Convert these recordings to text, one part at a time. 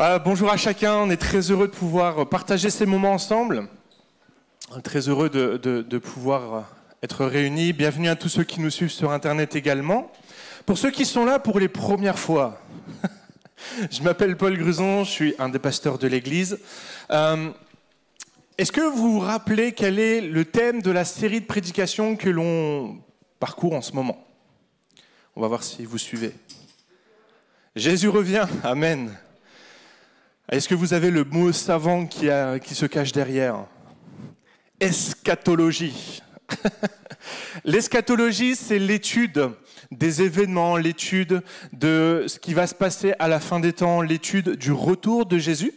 Euh, bonjour à chacun, on est très heureux de pouvoir partager ces moments ensemble. Très heureux de, pouvoir être réunis. Bienvenue à tous ceux qui nous suivent sur Internet également. Pour ceux qui sont là pour les premières fois, je m'appelle Paul Gruson, je suis un des pasteurs de l'Église. Euh, est-ce que vous vous rappelez quel est le thème de la série de prédications que l'on parcourt en ce moment On va voir si vous suivez. Jésus revient, Amen. Est-ce que vous avez le mot savant qui, se cache derrière Eschatologie. L'eschatologie, c'est l'étude des événements, l'étude de ce qui va se passer à la fin des temps, l'étude du retour de Jésus.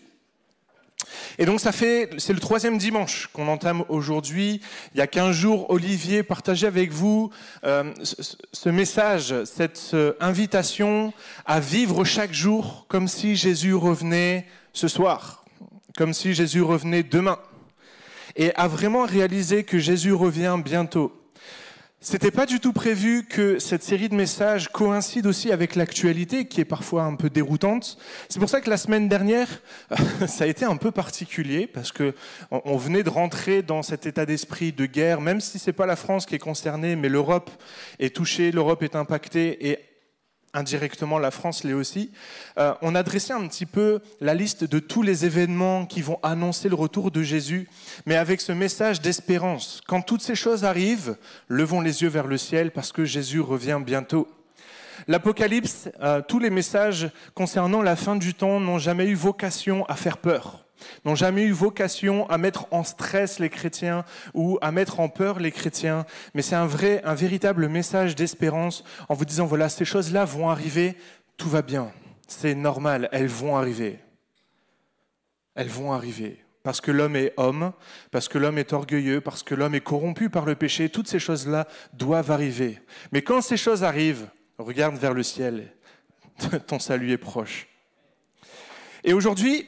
Et donc ça fait, c'est le troisième dimanche qu'on entame aujourd'hui. Il y a quinze jours, Olivier partageait avec vous euh, ce message, cette euh, invitation à vivre chaque jour comme si Jésus revenait ce soir, comme si Jésus revenait demain, et à vraiment réaliser que Jésus revient bientôt c'était pas du tout prévu que cette série de messages coïncide aussi avec l'actualité qui est parfois un peu déroutante. C'est pour ça que la semaine dernière, ça a été un peu particulier parce que on venait de rentrer dans cet état d'esprit de guerre, même si c'est pas la France qui est concernée, mais l'Europe est touchée, l'Europe est impactée et indirectement la France l'est aussi. Euh, on a dressé un petit peu la liste de tous les événements qui vont annoncer le retour de Jésus, mais avec ce message d'espérance. Quand toutes ces choses arrivent, levons les yeux vers le ciel parce que Jésus revient bientôt. L'Apocalypse, euh, tous les messages concernant la fin du temps n'ont jamais eu vocation à faire peur n'ont jamais eu vocation à mettre en stress les chrétiens ou à mettre en peur les chrétiens, mais c'est un véritable message d'espérance en vous disant voilà, ces choses-là vont arriver, tout va bien, c'est normal, elles vont arriver. Elles vont arriver. Parce que l'homme est homme, parce que l'homme est orgueilleux, parce que l'homme est corrompu par le péché, toutes ces choses-là doivent arriver. Mais quand ces choses arrivent, regarde vers le ciel, ton salut est proche. Et aujourd'hui,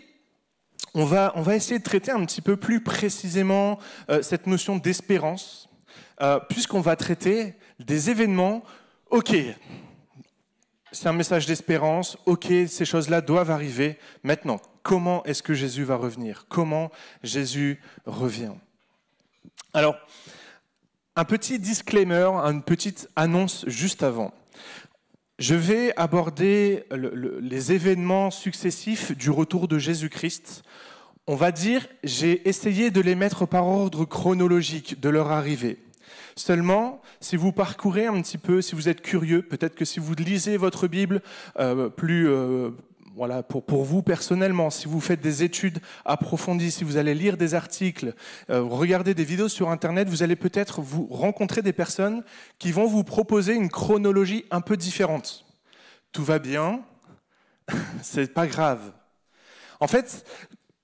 on va, essayer de traiter un petit peu plus précisément euh, cette notion d'espérance, euh, puisqu'on va traiter des événements, ok, c'est un message d'espérance, ok, ces choses-là doivent arriver, maintenant, comment est-ce que Jésus va revenir Comment Jésus revient Alors, un petit disclaimer, une petite annonce juste avant. Je vais aborder les événements successifs du retour de Jésus-Christ. On va dire, j'ai essayé de les mettre par ordre chronologique de leur arrivée. Seulement, si vous parcourez un petit peu, si vous êtes curieux, peut-être que si vous lisez votre Bible euh, plus, euh, voilà, pour, vous personnellement, si vous faites des études approfondies, si vous allez lire des articles, euh, regarder des vidéos sur Internet, vous allez peut-être vous rencontrer des personnes qui vont vous proposer une chronologie un peu différente. Tout va bien, c'est pas grave. En fait,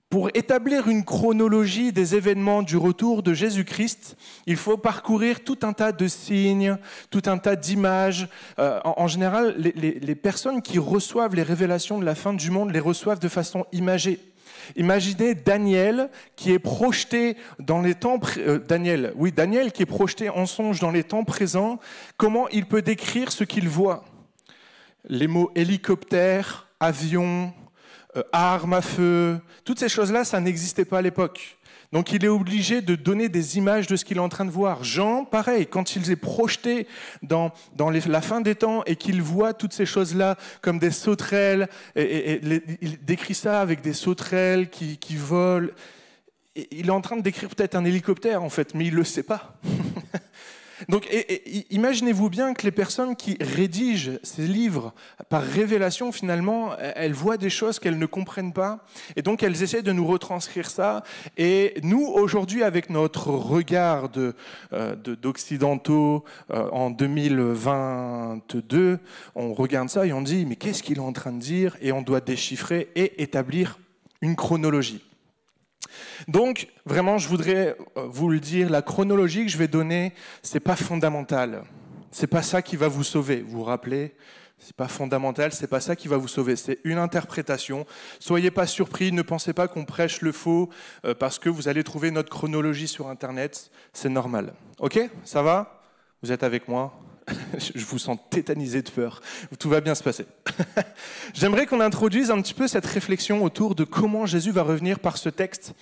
pour établir une chronologie des événements du retour de Jésus-Christ, il faut parcourir tout un tas de signes, tout un tas d'images. Euh, en, général, les, personnes qui reçoivent les révélations de la fin du monde les reçoivent de façon imagée. Imaginez Daniel qui est projeté dans les temps euh, Daniel, oui Daniel qui est projeté en songe dans les temps présents. Comment il peut décrire ce qu'il voit Les mots hélicoptère, avion, euh, armes à feu, toutes ces choses-là, ça n'existait pas à l'époque. Donc il est obligé de donner des images de ce qu'il est en train de voir. Jean, pareil, quand il est projeté dans, dans la fin des temps et qu'il voit toutes ces choses-là comme des sauterelles, et, il décrit ça avec des sauterelles qui, qui volent. il est en train de décrire peut-être un hélicoptère en fait, mais il ne le sait pas. Donc imaginez-vous bien que les personnes qui rédigent ces livres par révélation, finalement, e, elles voient des choses qu'elles ne comprennent pas, et donc elles essaient de nous retranscrire ça. Et nous, aujourd'hui, avec notre regard euh, d'occidentaux euh, en 2022, on regarde ça et on dit, mais qu'est-ce qu'il est en train de dire Et on doit déchiffrer et établir une chronologie. Donc, vraiment, je voudrais euh, vous le dire, la chronologie que je vais donner, n'est pas fondamental. n'est pas ça qui va vous sauver. Vous vous rappelez n'est pas fondamental, c'est pas ça qui va vous sauver, c'est une interprétation. Soyez pas surpris, ne pensez pas qu'on prêche le faux euh, parce que vous allez trouver notre chronologie sur internet, c'est normal. OK Ça va Vous êtes avec moi je vous sens tétanisé de peur. Tout va bien se passer. J'aimerais qu'on introduise un petit peu cette réflexion autour de comment Jésus va revenir par ce texte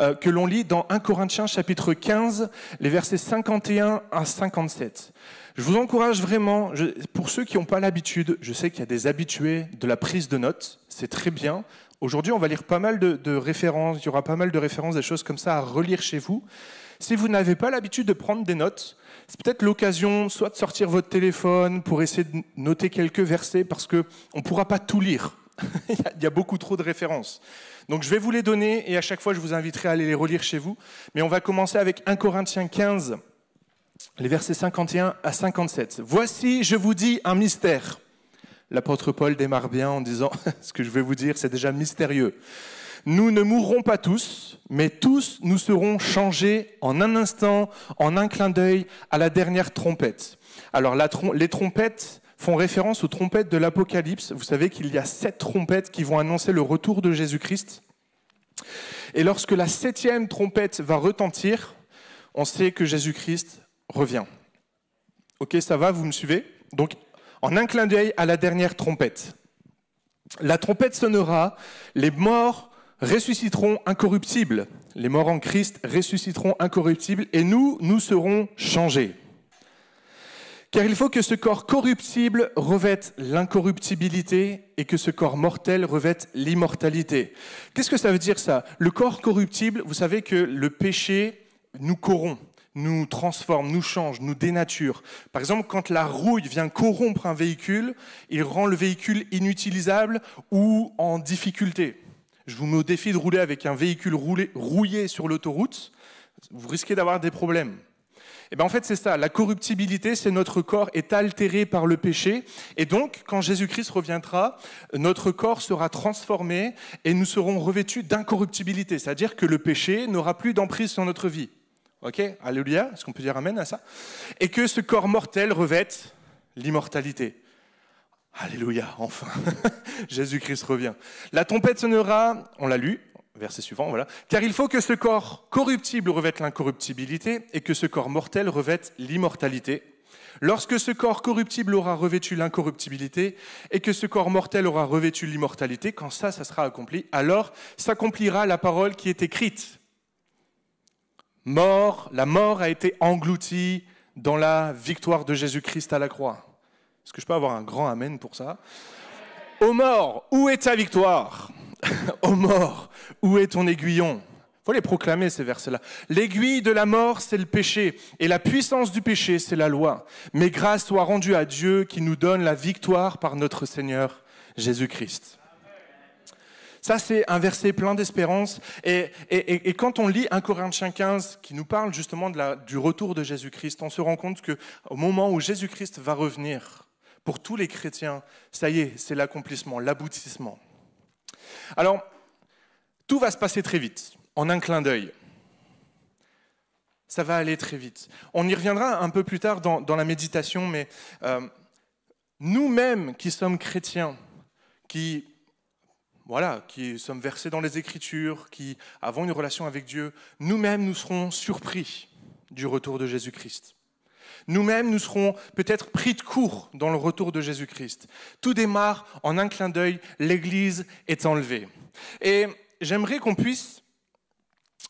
euh, que l'on lit dans 1 Corinthiens chapitre 15, les versets 51 à 57. Je vous encourage vraiment, pour ceux qui n'ont pas l'habitude, je sais qu'il y a des habitués de la prise de notes, c'est très bien, Aujourd'hui, on va lire pas mal de, références, il y aura pas mal de références, des choses comme ça à relire chez vous. Si vous n'avez pas l'habitude de prendre des notes, c'est peut-être l'occasion soit de sortir votre téléphone pour essayer de noter quelques versets, parce qu'on ne pourra pas tout lire. il y a beaucoup trop de références. Donc je vais vous les donner et à chaque fois, je vous inviterai à aller les relire chez vous. Mais on va commencer avec 1 Corinthiens 15, les versets 51 à 57. Voici, je vous dis, un mystère l'apôtre Paul démarre bien en disant, ce que je vais vous dire, c'est déjà mystérieux. Nous ne mourrons pas tous, mais tous nous serons changés en un instant, en un clin d'œil, à la dernière trompette. Alors les trompettes font référence aux trompettes de l'Apocalypse. Vous savez qu'il y a sept trompettes qui vont annoncer le retour de Jésus-Christ. Et lorsque la septième trompette va retentir, on sait que Jésus-Christ revient. Ok, ça va, vous me suivez Donc en un clin d'œil à la dernière trompette. La trompette sonnera, les morts ressusciteront incorruptibles, les morts en Christ ressusciteront incorruptibles, et nous, nous serons changés. Car il faut que ce corps corruptible revête l'incorruptibilité et que ce corps mortel revête l'immortalité. Qu'est-ce que ça veut dire ça Le corps corruptible, vous savez que le péché nous corrompt nous transforme, nous change, nous dénature. Par exemple, quand la rouille vient corrompre un véhicule, il rend le véhicule inutilisable ou en difficulté. Je vous mets au défi de rouler avec un véhicule roulé, rouillé sur l'autoroute, vous risquez d'avoir des problèmes. Et eh ben, en fait, c'est ça. La corruptibilité, c'est notre corps est altéré par le péché. Et donc, quand Jésus-Christ reviendra, notre corps sera transformé et nous serons revêtus d'incorruptibilité. C'est-à-dire que le péché n'aura plus d'emprise sur notre vie. Ok Alléluia. Est-ce qu'on peut dire Amen à ça Et que ce corps mortel revête l'immortalité. Alléluia, enfin. Jésus-Christ revient. La trompette sonnera, on l'a lu, verset suivant, voilà. Car il faut que ce corps corruptible revête l'incorruptibilité et que ce corps mortel revête l'immortalité. Lorsque ce corps corruptible aura revêtu l'incorruptibilité et que ce corps mortel aura revêtu l'immortalité, quand ça, ça sera accompli, alors s'accomplira la parole qui est écrite Mort, la mort a été engloutie dans la victoire de Jésus-Christ à la croix. Est-ce que je peux avoir un grand amen pour ça Ô mort, où est ta victoire Ô mort, où est ton aiguillon faut les proclamer ces versets-là. L'aiguille de la mort, c'est le péché, et la puissance du péché, c'est la loi. Mais grâce soit rendue à Dieu qui nous donne la victoire par notre Seigneur Jésus-Christ. Ça, c'est un verset plein d'espérance. Et, quand on lit 1 Corinthiens 15, qui nous parle justement de du retour de Jésus-Christ, on se rend compte qu'au moment où Jésus-Christ va revenir, pour tous les chrétiens, ça y est, c'est l'accomplissement, l'aboutissement. Alors, tout va se passer très vite, en un clin d'œil. Ça va aller très vite. On y reviendra un peu plus tard dans, la méditation, mais euh, nous-mêmes qui sommes chrétiens, qui voilà, qui sommes versés dans les Écritures, qui avons une relation avec Dieu, nous-mêmes nous serons surpris du retour de Jésus-Christ. Nous-mêmes nous serons peut-être pris de court dans le retour de Jésus-Christ. Tout démarre en un clin d'œil, l'Église est enlevée. Et j'aimerais qu'on puisse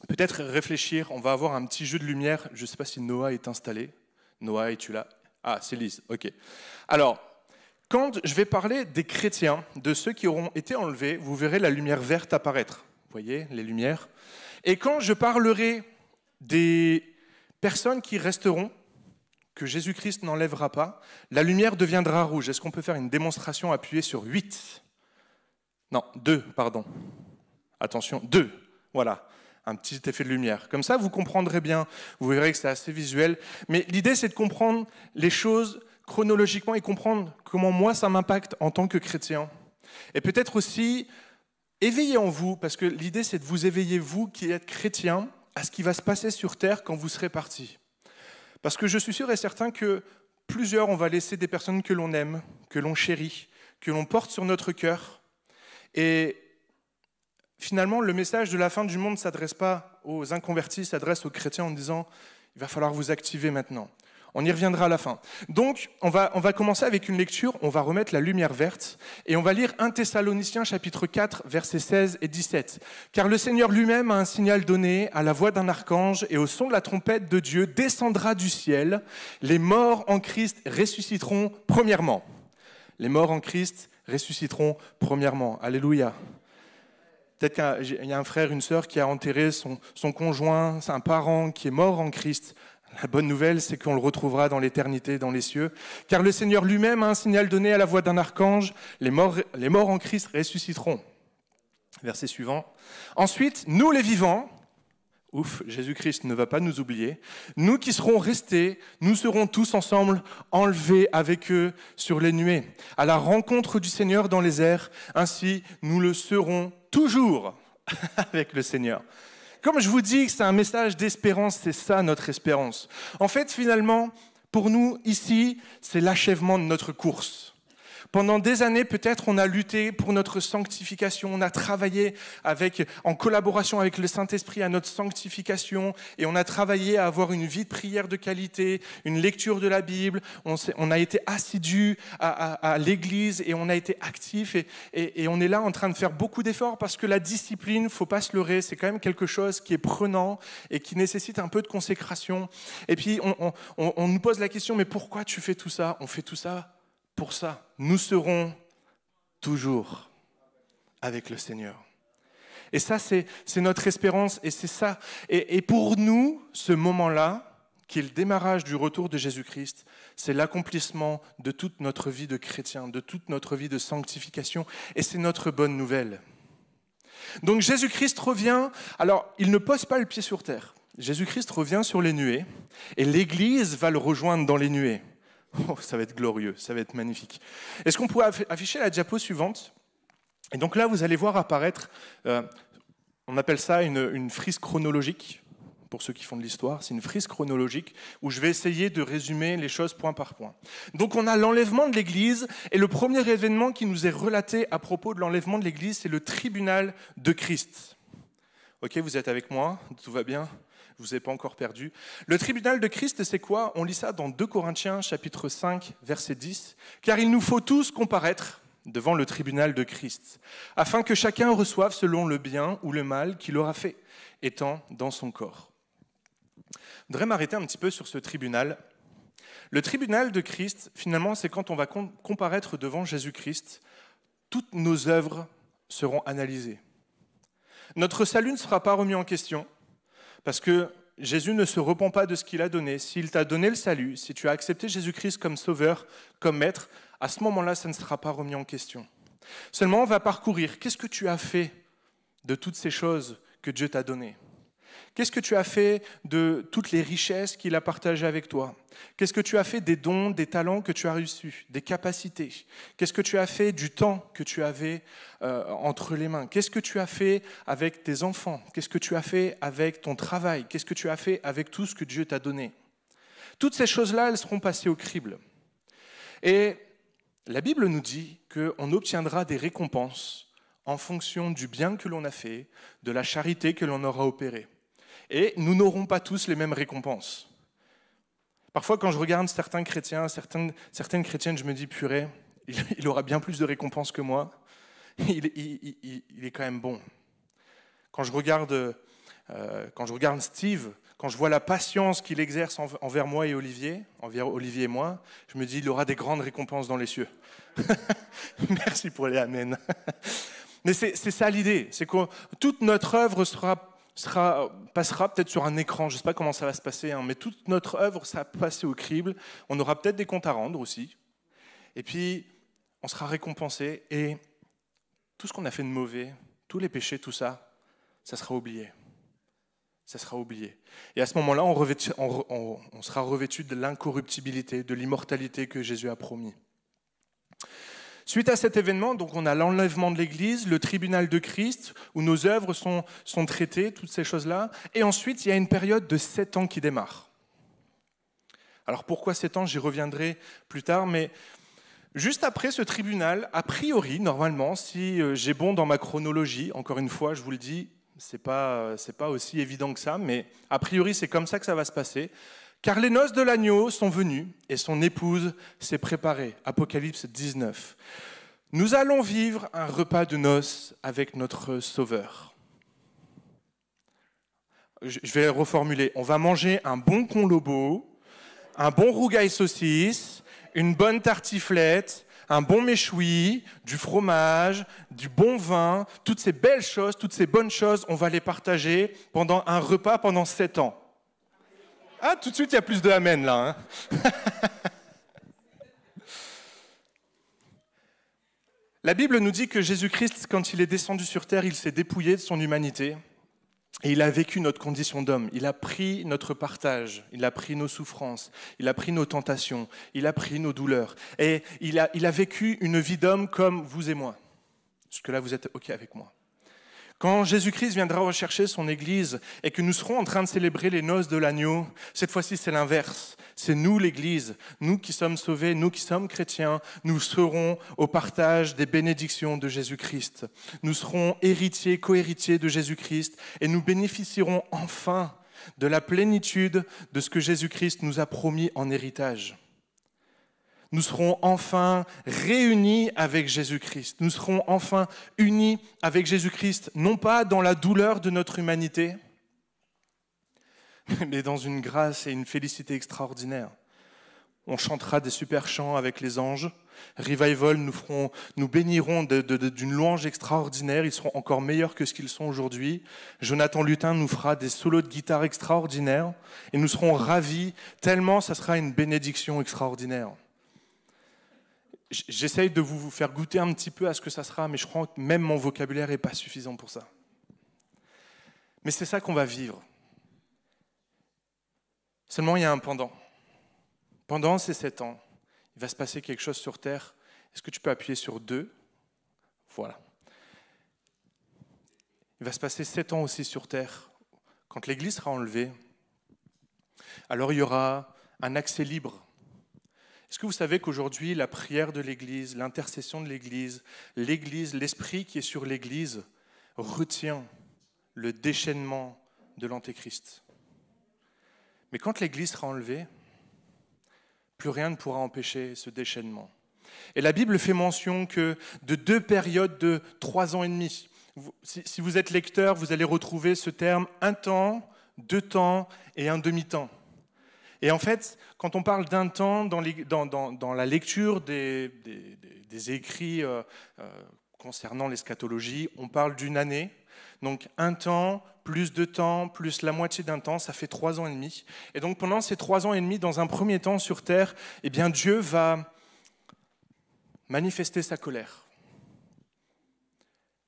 peut-être réfléchir, on va avoir un petit jeu de lumière, je ne sais pas si Noah est installé. Noah, es-tu là Ah, c'est Lise, ok. Alors, quand je vais parler des chrétiens, de ceux qui auront été enlevés, vous verrez la lumière verte apparaître. Vous voyez, les lumières. Et quand je parlerai des personnes qui resteront, que Jésus-Christ n'enlèvera pas, la lumière deviendra rouge. Est-ce qu'on peut faire une démonstration appuyée sur 8 Non, 2, pardon. Attention, 2. Voilà, un petit effet de lumière. Comme ça, vous comprendrez bien. Vous verrez que c'est assez visuel. Mais l'idée, c'est de comprendre les choses chronologiquement et comprendre comment moi ça m'impacte en tant que chrétien. Et peut-être aussi éveiller en vous, parce que l'idée c'est de vous éveiller, vous qui êtes chrétien, à ce qui va se passer sur Terre quand vous serez parti. Parce que je suis sûr et certain que plusieurs, on va laisser des personnes que l'on aime, que l'on chérit, que l'on porte sur notre cœur. Et finalement, le message de la fin du monde ne s'adresse pas aux inconvertis, s'adresse aux chrétiens en disant, il va falloir vous activer maintenant. On y reviendra à la fin. Donc, on va, on va commencer avec une lecture, on va remettre la lumière verte, et on va lire 1 Thessaloniciens chapitre 4, versets 16 et 17. Car le Seigneur lui-même a un signal donné, à la voix d'un archange et au son de la trompette de Dieu descendra du ciel, les morts en Christ ressusciteront premièrement. Les morts en Christ ressusciteront premièrement. Alléluia. Peut-être qu'il y a un frère, une sœur qui a enterré son, son conjoint, un parent qui est mort en Christ. La bonne nouvelle, c'est qu'on le retrouvera dans l'éternité, dans les cieux. Car le Seigneur lui-même a un signal donné à la voix d'un archange, les morts, en Christ ressusciteront. Verset suivant. Ensuite, nous les vivants, ouf, Jésus-Christ ne va pas nous oublier, nous qui serons restés, nous serons tous ensemble enlevés avec eux sur les nuées, à la rencontre du Seigneur dans les airs, ainsi nous le serons toujours avec le Seigneur comme je vous dis, c'est un message d'espérance, c'est ça notre espérance. En fait, finalement, pour nous, ici, c'est l'achèvement de notre course. Pendant des années, peut-être, on a lutté pour notre sanctification, on a travaillé avec, en collaboration avec le Saint-Esprit à notre sanctification, et on a travaillé à avoir une vie de prière de qualité, une lecture de la Bible, on, on a été assidu à, à, à l'Église, et on a été actif, et, et, et, on est là en train de faire beaucoup d'efforts, parce que la discipline, faut pas se leurrer, c'est quand même quelque chose qui est prenant et qui nécessite un peu de consécration. Et puis, on, on, on nous pose la question, mais pourquoi tu fais tout ça On fait tout ça pour ça. Nous serons toujours avec le Seigneur. Et ça, c'est notre espérance et c'est ça. Et, pour nous, ce moment-là, qui est le démarrage du retour de Jésus-Christ, c'est l'accomplissement de toute notre vie de chrétien, de toute notre vie de sanctification, et c'est notre bonne nouvelle. Donc Jésus-Christ revient, alors il ne pose pas le pied sur terre. Jésus-Christ revient sur les nuées, et l'Église va le rejoindre dans les nuées. Oh, ça va être glorieux, ça va être magnifique. Est-ce qu'on pourrait afficher la diapo suivante Et donc là, vous allez voir apparaître, euh, on appelle ça une frise chronologique, pour ceux qui font de l'histoire, c'est une frise chronologique où je vais essayer de résumer les choses point par point. Donc on a l'enlèvement de l'Église, et le premier événement qui nous est relaté à propos de l'enlèvement de l'Église, c'est le tribunal de Christ. Ok, vous êtes avec moi Tout va bien je vous ai pas encore perdu. Le tribunal de Christ, c'est quoi On lit ça dans 2 Corinthiens chapitre 5, verset 10. Car il nous faut tous comparaître devant le tribunal de Christ, afin que chacun reçoive selon le bien ou le mal qu'il aura fait, étant dans son corps. Je voudrais m'arrêter un petit peu sur ce tribunal. Le tribunal de Christ, finalement, c'est quand on va comparaître devant Jésus-Christ, toutes nos œuvres seront analysées. Notre salut ne sera pas remis en question, parce que Jésus ne se repent pas de ce qu'il a donné. S'il t'a donné le salut, si tu as accepté Jésus-Christ comme sauveur, comme maître, à ce moment-là, ça ne sera pas remis en question. Seulement, on va parcourir. Qu'est-ce que tu as fait de toutes ces choses que Dieu t'a données Qu'est-ce que tu as fait de toutes les richesses qu'il a partagées avec toi Qu'est-ce que tu as fait des dons, des talents que tu as reçus, des capacités Qu'est-ce que tu as fait du temps que tu avais euh, entre les mains Qu'est-ce que tu as fait avec tes enfants Qu'est-ce que tu as fait avec ton travail Qu'est-ce que tu as fait avec tout ce que Dieu t'a donné Toutes ces choses-là, elles seront passées au crible. Et la Bible nous dit qu'on obtiendra des récompenses en fonction du bien que l'on a fait, de la charité que l'on aura opérée. Et nous n'aurons pas tous les mêmes récompenses. Parfois, quand je regarde certains chrétiens, certaines, certaines chrétiennes, je me dis, purée, il, il, aura bien plus de récompenses que moi. Il, est quand même bon. Quand je regarde, euh, quand je regarde Steve, quand je vois la patience qu'il exerce envers moi et Olivier, envers Olivier et moi, je me dis, il aura des grandes récompenses dans les cieux. Merci pour les amens. Mais c'est ça l'idée, c'est que toute notre œuvre sera passera peut-être sur un écran, je ne sais pas comment ça va se passer, hein, mais toute notre œuvre sera passée au crible. On aura peut-être des comptes à rendre aussi. Et puis, on sera récompensé et tout ce qu'on a fait de mauvais, tous les péchés, tout ça, ça sera oublié. Ça sera oublié. Et à ce moment-là, on, on, sera revêtu de l'incorruptibilité, de l'immortalité que Jésus a promis. Suite à cet événement, donc on a l'enlèvement de l'Église, le tribunal de Christ, où nos œuvres sont, traitées, toutes ces choses-là. Et ensuite, il y a une période de sept ans qui démarre. Alors pourquoi sept ans J'y reviendrai plus tard, mais Juste après ce tribunal, a priori, normalement, si euh, j'ai bon dans ma chronologie, encore une fois, je vous le dis, c'est pas, euh, pas aussi évident que ça, mais a priori, c'est comme ça que ça va se passer. Car les noces de l'agneau sont venues et son épouse s'est préparée. Apocalypse 19. Nous allons vivre un repas de noces avec notre Sauveur. Je vais reformuler. On va manger un bon con lobo, un bon rougail saucisse, une bonne tartiflette, un bon méchoui, du fromage, du bon vin, toutes ces belles choses, toutes ces bonnes choses, on va les partager pendant un repas pendant sept ans. Ah, tout de suite, il y a plus de Amen là. Hein. La Bible nous dit que Jésus-Christ, quand il est descendu sur terre, il s'est dépouillé de son humanité et il a vécu notre condition d'homme. Il a pris notre partage, il a pris nos souffrances, il a pris nos tentations, il a pris nos douleurs. Et il a, vécu une vie d'homme comme vous et moi. que là vous êtes OK avec moi. Quand Jésus-Christ viendra rechercher son Église et que nous serons en train de célébrer les noces de l'agneau, cette fois-ci c'est l'inverse. C'est nous l'Église, nous qui sommes sauvés, nous qui sommes chrétiens, nous serons au partage des bénédictions de Jésus-Christ. Nous serons héritiers, cohéritiers de Jésus-Christ et nous bénéficierons enfin de la plénitude de ce que Jésus-Christ nous a promis en héritage nous serons enfin réunis avec Jésus-Christ. Nous serons enfin unis avec Jésus-Christ, non pas dans la douleur de notre humanité, mais dans une grâce et une félicité extraordinaires. On chantera des super chants avec les anges. Revival, nous, béniront bénirons d'une louange extraordinaire. Ils seront encore meilleurs que ce qu'ils sont aujourd'hui. Jonathan Lutin nous fera des solos de guitare extraordinaires. Et nous serons ravis, tellement ça sera une bénédiction extraordinaire. J'essaye de vous faire goûter un petit peu à ce que ça sera, mais je crois que même mon vocabulaire n'est pas suffisant pour ça. Mais c'est ça qu'on va vivre. Seulement, il y a un pendant. Pendant ces sept ans, il va se passer quelque chose sur Terre. Est-ce que tu peux appuyer sur deux Voilà. Il va se passer sept ans aussi sur Terre. Quand l'Église sera enlevée, alors il y aura un accès libre est-ce que vous savez qu'aujourd'hui, la prière de l'Église, l'intercession de l'Église, l'Église, l'esprit qui est sur l'Église, retient le déchaînement de l'Antéchrist Mais quand l'Église sera enlevée, plus rien ne pourra empêcher ce déchaînement. Et la Bible fait mention que de deux périodes de trois ans et demi, si vous êtes lecteur, vous allez retrouver ce terme un temps, deux temps et un demi-temps. Et en fait, quand on parle d'un temps dans, la lecture des, écrits euh, euh, concernant l'eschatologie, on parle d'une année. Donc un temps, plus deux temps, plus la moitié d'un temps, ça fait trois ans et demi. Et donc pendant ces trois ans et demi, dans un premier temps sur Terre, eh bien Dieu va manifester sa colère.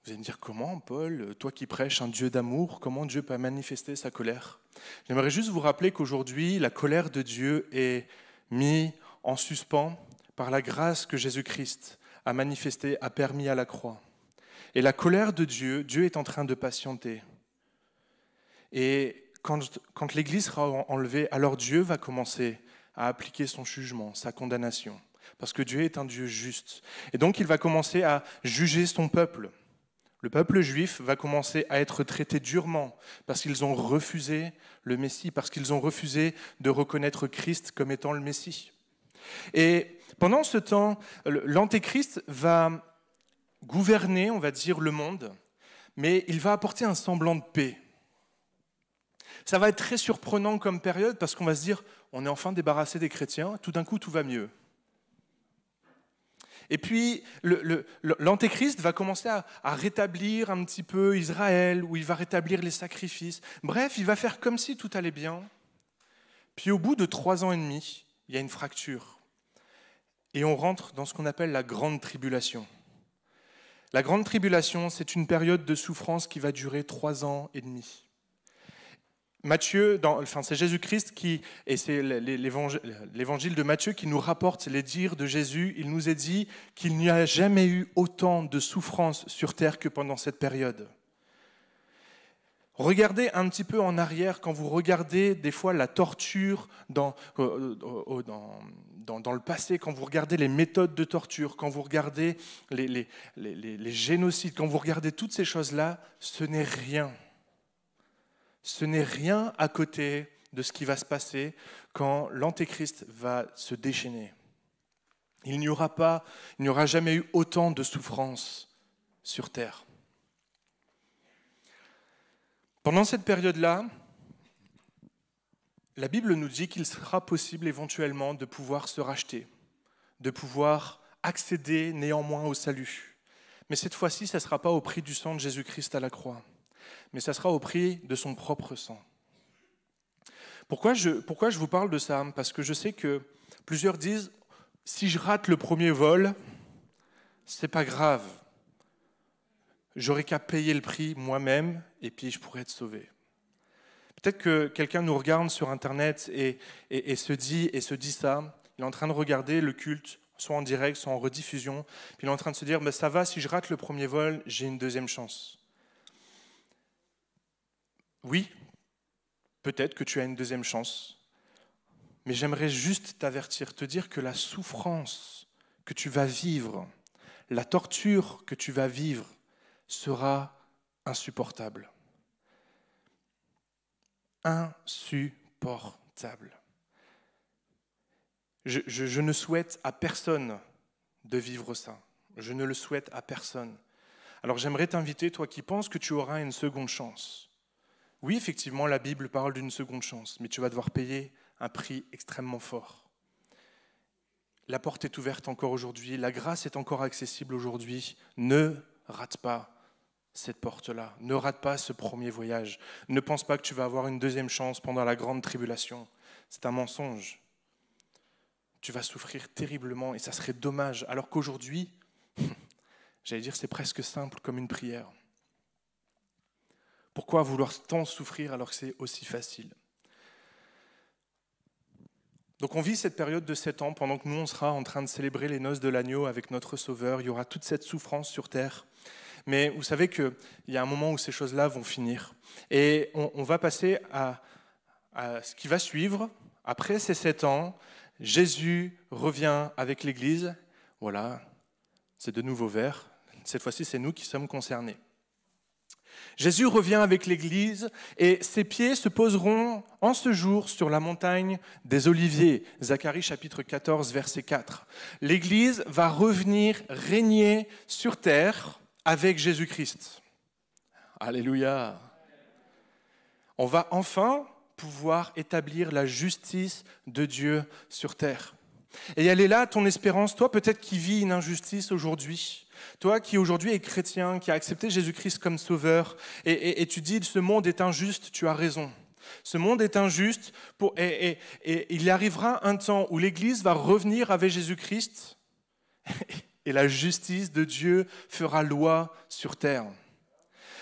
Vous allez me dire comment, Paul, toi qui prêches un Dieu d'amour, comment Dieu peut manifester sa colère J'aimerais juste vous rappeler qu'aujourd'hui, la colère de Dieu est mise en suspens par la grâce que Jésus-Christ a manifestée, a permis à la croix. Et la colère de Dieu, Dieu est en train de patienter. Et quand, quand l'Église sera enlevée, alors Dieu va commencer à appliquer son jugement, sa condamnation. Parce que Dieu est un Dieu juste. Et donc il va commencer à juger son peuple le peuple juif va commencer à être traité durement parce qu'ils ont refusé le Messie, parce qu'ils ont refusé de reconnaître Christ comme étant le Messie. Et pendant ce temps, l'Antéchrist va gouverner, on va dire, le monde, mais il va apporter un semblant de paix. Ça va être très surprenant comme période parce qu'on va se dire, on est enfin débarrassé des chrétiens, tout d'un coup tout va mieux. Et puis, l'Antéchrist va commencer à, rétablir un petit peu Israël, où il va rétablir les sacrifices. Bref, il va faire comme si tout allait bien. Puis au bout de trois ans et demi, il y a une fracture. Et on rentre dans ce qu'on appelle la grande tribulation. La grande tribulation, c'est une période de souffrance qui va durer trois ans et demi. Matthieu, enfin, c'est Jésus-Christ qui, et c'est l'évangile de Matthieu qui nous rapporte les dires de Jésus. Il nous est dit qu'il n'y a jamais eu autant de souffrances sur terre que pendant cette période. Regardez un petit peu en arrière quand vous regardez des fois la torture dans, euh, euh, euh, le passé, quand vous regardez les méthodes de torture, quand vous regardez les génocides, quand vous regardez toutes ces choses-là, ce n'est rien. Ce n'est rien à côté de ce qui va se passer quand l'Antéchrist va se déchaîner. Il n'y aura pas, il n'y aura jamais eu autant de souffrance sur terre. Pendant cette période-là, la Bible nous dit qu'il sera possible éventuellement de pouvoir se racheter, de pouvoir accéder néanmoins au salut. Mais cette fois-ci, ce ne sera pas au prix du sang de Jésus-Christ à la croix mais ça sera au prix de son propre sang. Pourquoi je, vous parle de ça Parce que je sais que plusieurs disent, si je rate le premier vol, c'est pas grave. j'aurai qu'à payer le prix moi-même et puis je pourrais être sauvé. Peut-être que quelqu'un nous regarde sur Internet et, se dit, et se dit ça. Il est en train de regarder le culte, soit en direct, soit en rediffusion. Puis il est en train de se dire, bah, ça va, si je rate le premier vol, j'ai une deuxième chance oui, peut-être que tu as une deuxième chance, mais j'aimerais juste t'avertir, te dire que la souffrance que tu vas vivre, la torture que tu vas vivre sera insupportable. Insupportable. Je, ne souhaite à personne de vivre ça. Je ne le souhaite à personne. Alors j'aimerais t'inviter, toi qui penses que tu auras une seconde chance, oui, effectivement, la Bible parle d'une seconde chance, mais tu vas devoir payer un prix extrêmement fort. La porte est ouverte encore aujourd'hui, la grâce est encore accessible aujourd'hui. Ne rate pas cette porte-là, ne rate pas ce premier voyage. Ne pense pas que tu vas avoir une deuxième chance pendant la grande tribulation. C'est un mensonge. Tu vas souffrir terriblement et ça serait dommage, alors qu'aujourd'hui, j'allais dire, c'est presque simple comme une prière. Pourquoi vouloir tant souffrir alors que c'est aussi facile donc on vit cette période de sept ans pendant que nous, on sera en train de célébrer les noces de l'agneau avec notre Sauveur. Il y aura toute cette souffrance sur Terre. Mais vous savez qu'il y a un moment où ces choses-là vont finir. Et on, va passer à, à, ce qui va suivre. Après ces sept ans, Jésus revient avec l'Église. Voilà, c'est de nouveau vers. Cette fois-ci, c'est nous qui sommes concernés. Jésus revient avec l'Église et ses pieds se poseront en ce jour sur la montagne des Oliviers. Zacharie chapitre 14 verset 4. L'Église va revenir régner sur terre avec Jésus-Christ. Alléluia. On va enfin pouvoir établir la justice de Dieu sur terre. Et elle est là, ton espérance, toi peut-être qui vis une injustice aujourd'hui, toi qui aujourd'hui es chrétien, qui a accepté Jésus-Christ comme sauveur, et, tu dis ce monde est injuste, tu as raison. Ce monde est injuste et, et il arrivera un temps où l'Église va revenir avec Jésus-Christ et la justice de Dieu fera loi sur terre.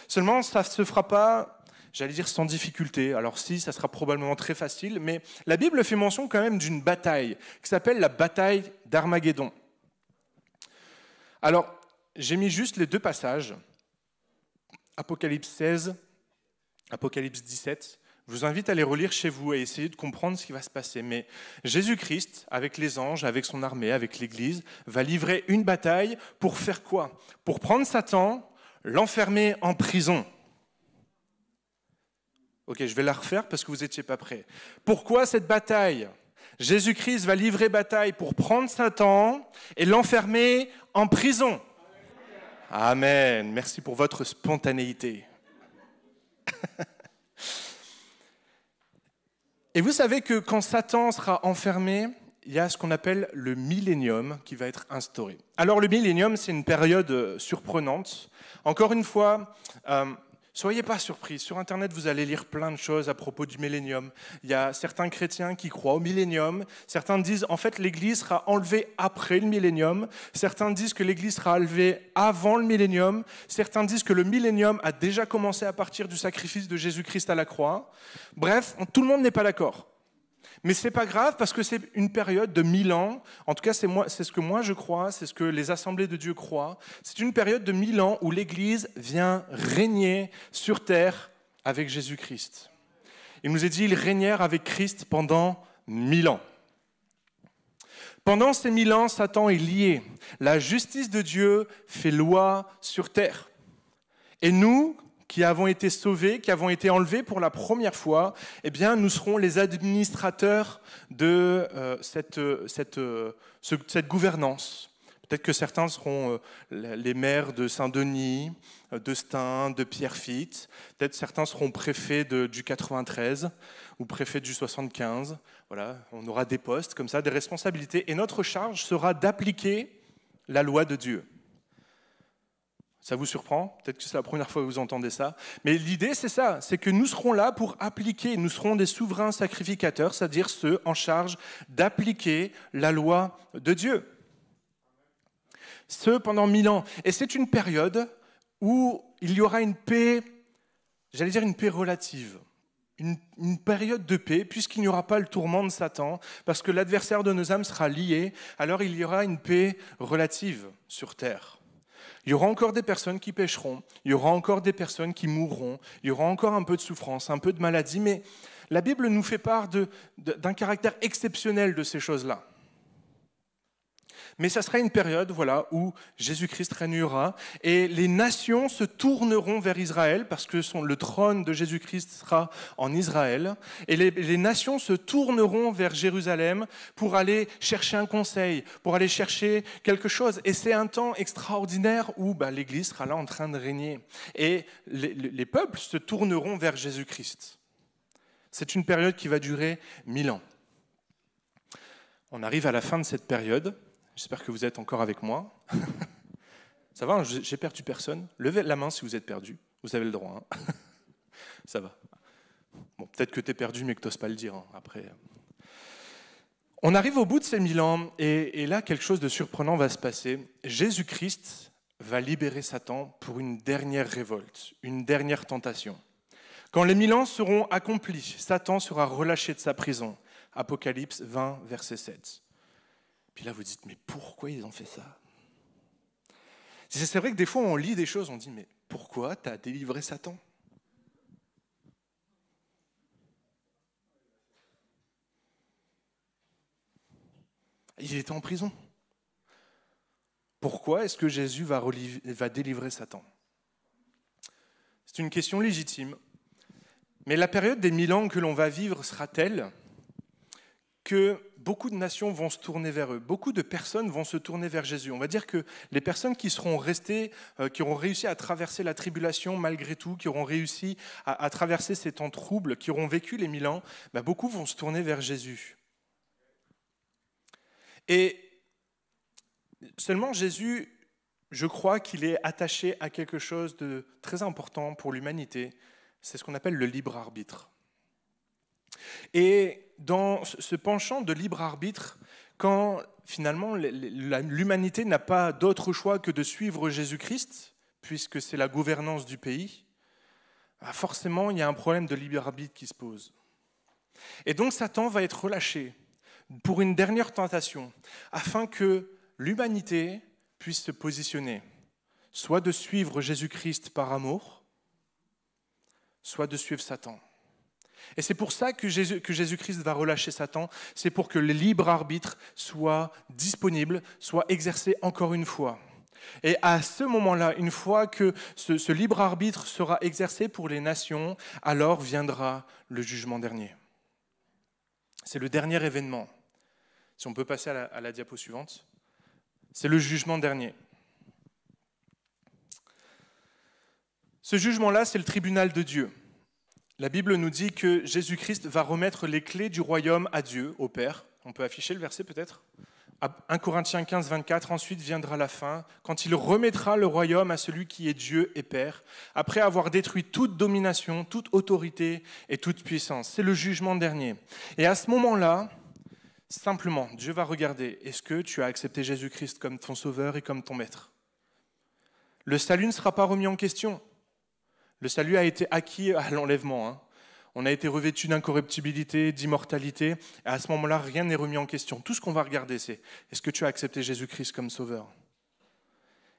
Seulement, ça ne se fera pas, j'allais dire, sans difficulté. Alors si, ça sera probablement très facile, mais la Bible fait mention quand même d'une bataille qui s'appelle la bataille d'Armageddon. Alors, j'ai mis juste les deux passages, Apocalypse 16, Apocalypse 17. Je vous invite à les relire chez vous et essayer de comprendre ce qui va se passer. Mais Jésus-Christ, avec les anges, avec son armée, avec l'Église, va livrer une bataille pour faire quoi Pour prendre Satan, l'enfermer en prison. Ok, je vais la refaire parce que vous n'étiez pas prêts. Pourquoi cette bataille Jésus-Christ va livrer bataille pour prendre Satan et l'enfermer en prison. Amen. Merci pour votre spontanéité. Et vous savez que quand Satan sera enfermé, il y a ce qu'on appelle le millénium qui va être instauré. Alors le millénium, c'est une période surprenante. Encore une fois, euh, Soyez pas surpris, sur Internet, vous allez lire plein de choses à propos du millénium. Il y a certains chrétiens qui croient au millénium, certains disent en fait l'Église sera enlevée après le millénium, certains disent que l'Église sera enlevée avant le millénium, certains disent que le millénium a déjà commencé à partir du sacrifice de Jésus-Christ à la croix. Bref, tout le monde n'est pas d'accord. Mais ce n'est pas grave parce que c'est une période de mille ans. En tout cas, c'est, ce que moi je crois, c'est ce que les assemblées de Dieu croient. C'est une période de mille ans où l'Église vient régner sur terre avec Jésus-Christ. Il nous est dit, ils régnèrent avec Christ pendant mille ans. Pendant ces mille ans, Satan est lié. La justice de Dieu fait loi sur terre. Et nous, qui avons été sauvés, qui avons été enlevés pour la première fois, eh bien, nous serons les administrateurs de euh, cette, euh, cette, euh, cette gouvernance. Peut-être que certains seront les maires de Saint-Denis, de Stein, de Pierrefitte. Peut-être certains seront préfets du 93 ou préfets du 75. Voilà, on aura des postes comme ça, des responsabilités. Et notre charge sera d'appliquer la loi de Dieu. Ça vous surprend Peut-être que c'est la première fois que vous entendez ça. Mais l'idée, c'est ça, c'est que nous serons là pour appliquer, nous serons des souverains sacrificateurs, c'est-à-dire ceux en charge d'appliquer la loi de Dieu. Ce pendant mille ans. Et c'est une période où il y aura une paix, j'allais dire une paix relative. une, période de paix, puisqu'il n'y aura pas le tourment de Satan, parce que l'adversaire de nos âmes sera lié, alors il y aura une paix relative sur terre. Il y aura encore des personnes qui pécheront, il y aura encore des personnes qui mourront, il y aura encore un peu de souffrance, un peu de maladie, mais la Bible nous fait part d'un caractère exceptionnel de ces choses-là mais ça sera une période voilà, où Jésus-Christ régnera et les nations se tourneront vers Israël parce que le trône de Jésus-Christ sera en Israël. Et les, nations se tourneront vers Jérusalem pour aller chercher un conseil, pour aller chercher quelque chose. Et c'est un temps extraordinaire où bah, l'Église sera là en train de régner. Et les peuples se tourneront vers Jésus-Christ. C'est une période qui va durer mille ans. On arrive à la fin de cette période. J'espère que vous êtes encore avec moi. Ça va, hein, j'ai perdu personne. Levez la main si vous êtes perdu. Vous avez le droit. Hein. Ça va. Bon, peut-être que tu es perdu, mais que tu n'oses pas le dire. Hein, après. On arrive au bout de ces mille ans, et, et là, quelque chose de surprenant va se passer. Jésus-Christ va libérer Satan pour une dernière révolte, une dernière tentation. Quand les mille ans seront accomplis, Satan sera relâché de sa prison. Apocalypse 20, verset 7. Puis là, vous dites, mais pourquoi ils ont fait ça C'est vrai que des fois, on lit des choses, on dit, mais pourquoi tu as délivré Satan Il était en prison. Pourquoi est-ce que Jésus va, délivrer Satan C'est une question légitime. Mais la période des mille ans que l'on va vivre sera t elle que beaucoup de nations vont se tourner vers eux, beaucoup de personnes vont se tourner vers Jésus. On va dire que les personnes qui seront restées, euh, qui auront réussi à traverser la tribulation malgré tout, qui auront réussi à, traverser ces temps troubles, qui auront vécu les mille ans, bah, beaucoup vont se tourner vers Jésus. Et seulement Jésus, je crois qu'il est attaché à quelque chose de très important pour l'humanité, c'est ce qu'on appelle le libre arbitre. Et dans ce penchant de libre arbitre, quand finalement l'humanité n'a pas d'autre choix que de suivre Jésus-Christ, puisque c'est la gouvernance du pays, ah, forcément il y a un problème de libre arbitre qui se pose. Et donc Satan va être relâché pour une dernière tentation, afin que l'humanité puisse se positionner, soit de suivre Jésus-Christ par amour, soit de suivre Satan. Et c'est pour ça que Jésus-Christ que Jésus va relâcher Satan, c'est pour que le libre arbitre soit disponible, soit exercé encore une fois. Et à ce moment-là, une fois que ce, libre arbitre sera exercé pour les nations, alors viendra le jugement dernier. C'est le dernier événement. Si on peut passer à la diapo suivante, c'est le jugement dernier. Ce jugement-là, c'est le tribunal de Dieu la Bible nous dit que Jésus-Christ va remettre les clés du royaume à Dieu, au Père. On peut afficher le verset peut-être 1 Corinthiens 15, 24, ensuite viendra la fin, quand il remettra le royaume à celui qui est Dieu et Père, après avoir détruit toute domination, toute autorité et toute puissance. C'est le jugement dernier. Et à ce moment-là, simplement, Dieu va regarder, est-ce que tu as accepté Jésus-Christ comme ton sauveur et comme ton maître Le salut ne sera pas remis en question. Le salut a été acquis à l'enlèvement. Hein. On a été revêtu d'incorruptibilité, d'immortalité. Et à ce moment-là, rien n'est remis en question. Tout ce qu'on va regarder, c'est est-ce que tu as accepté Jésus-Christ comme sauveur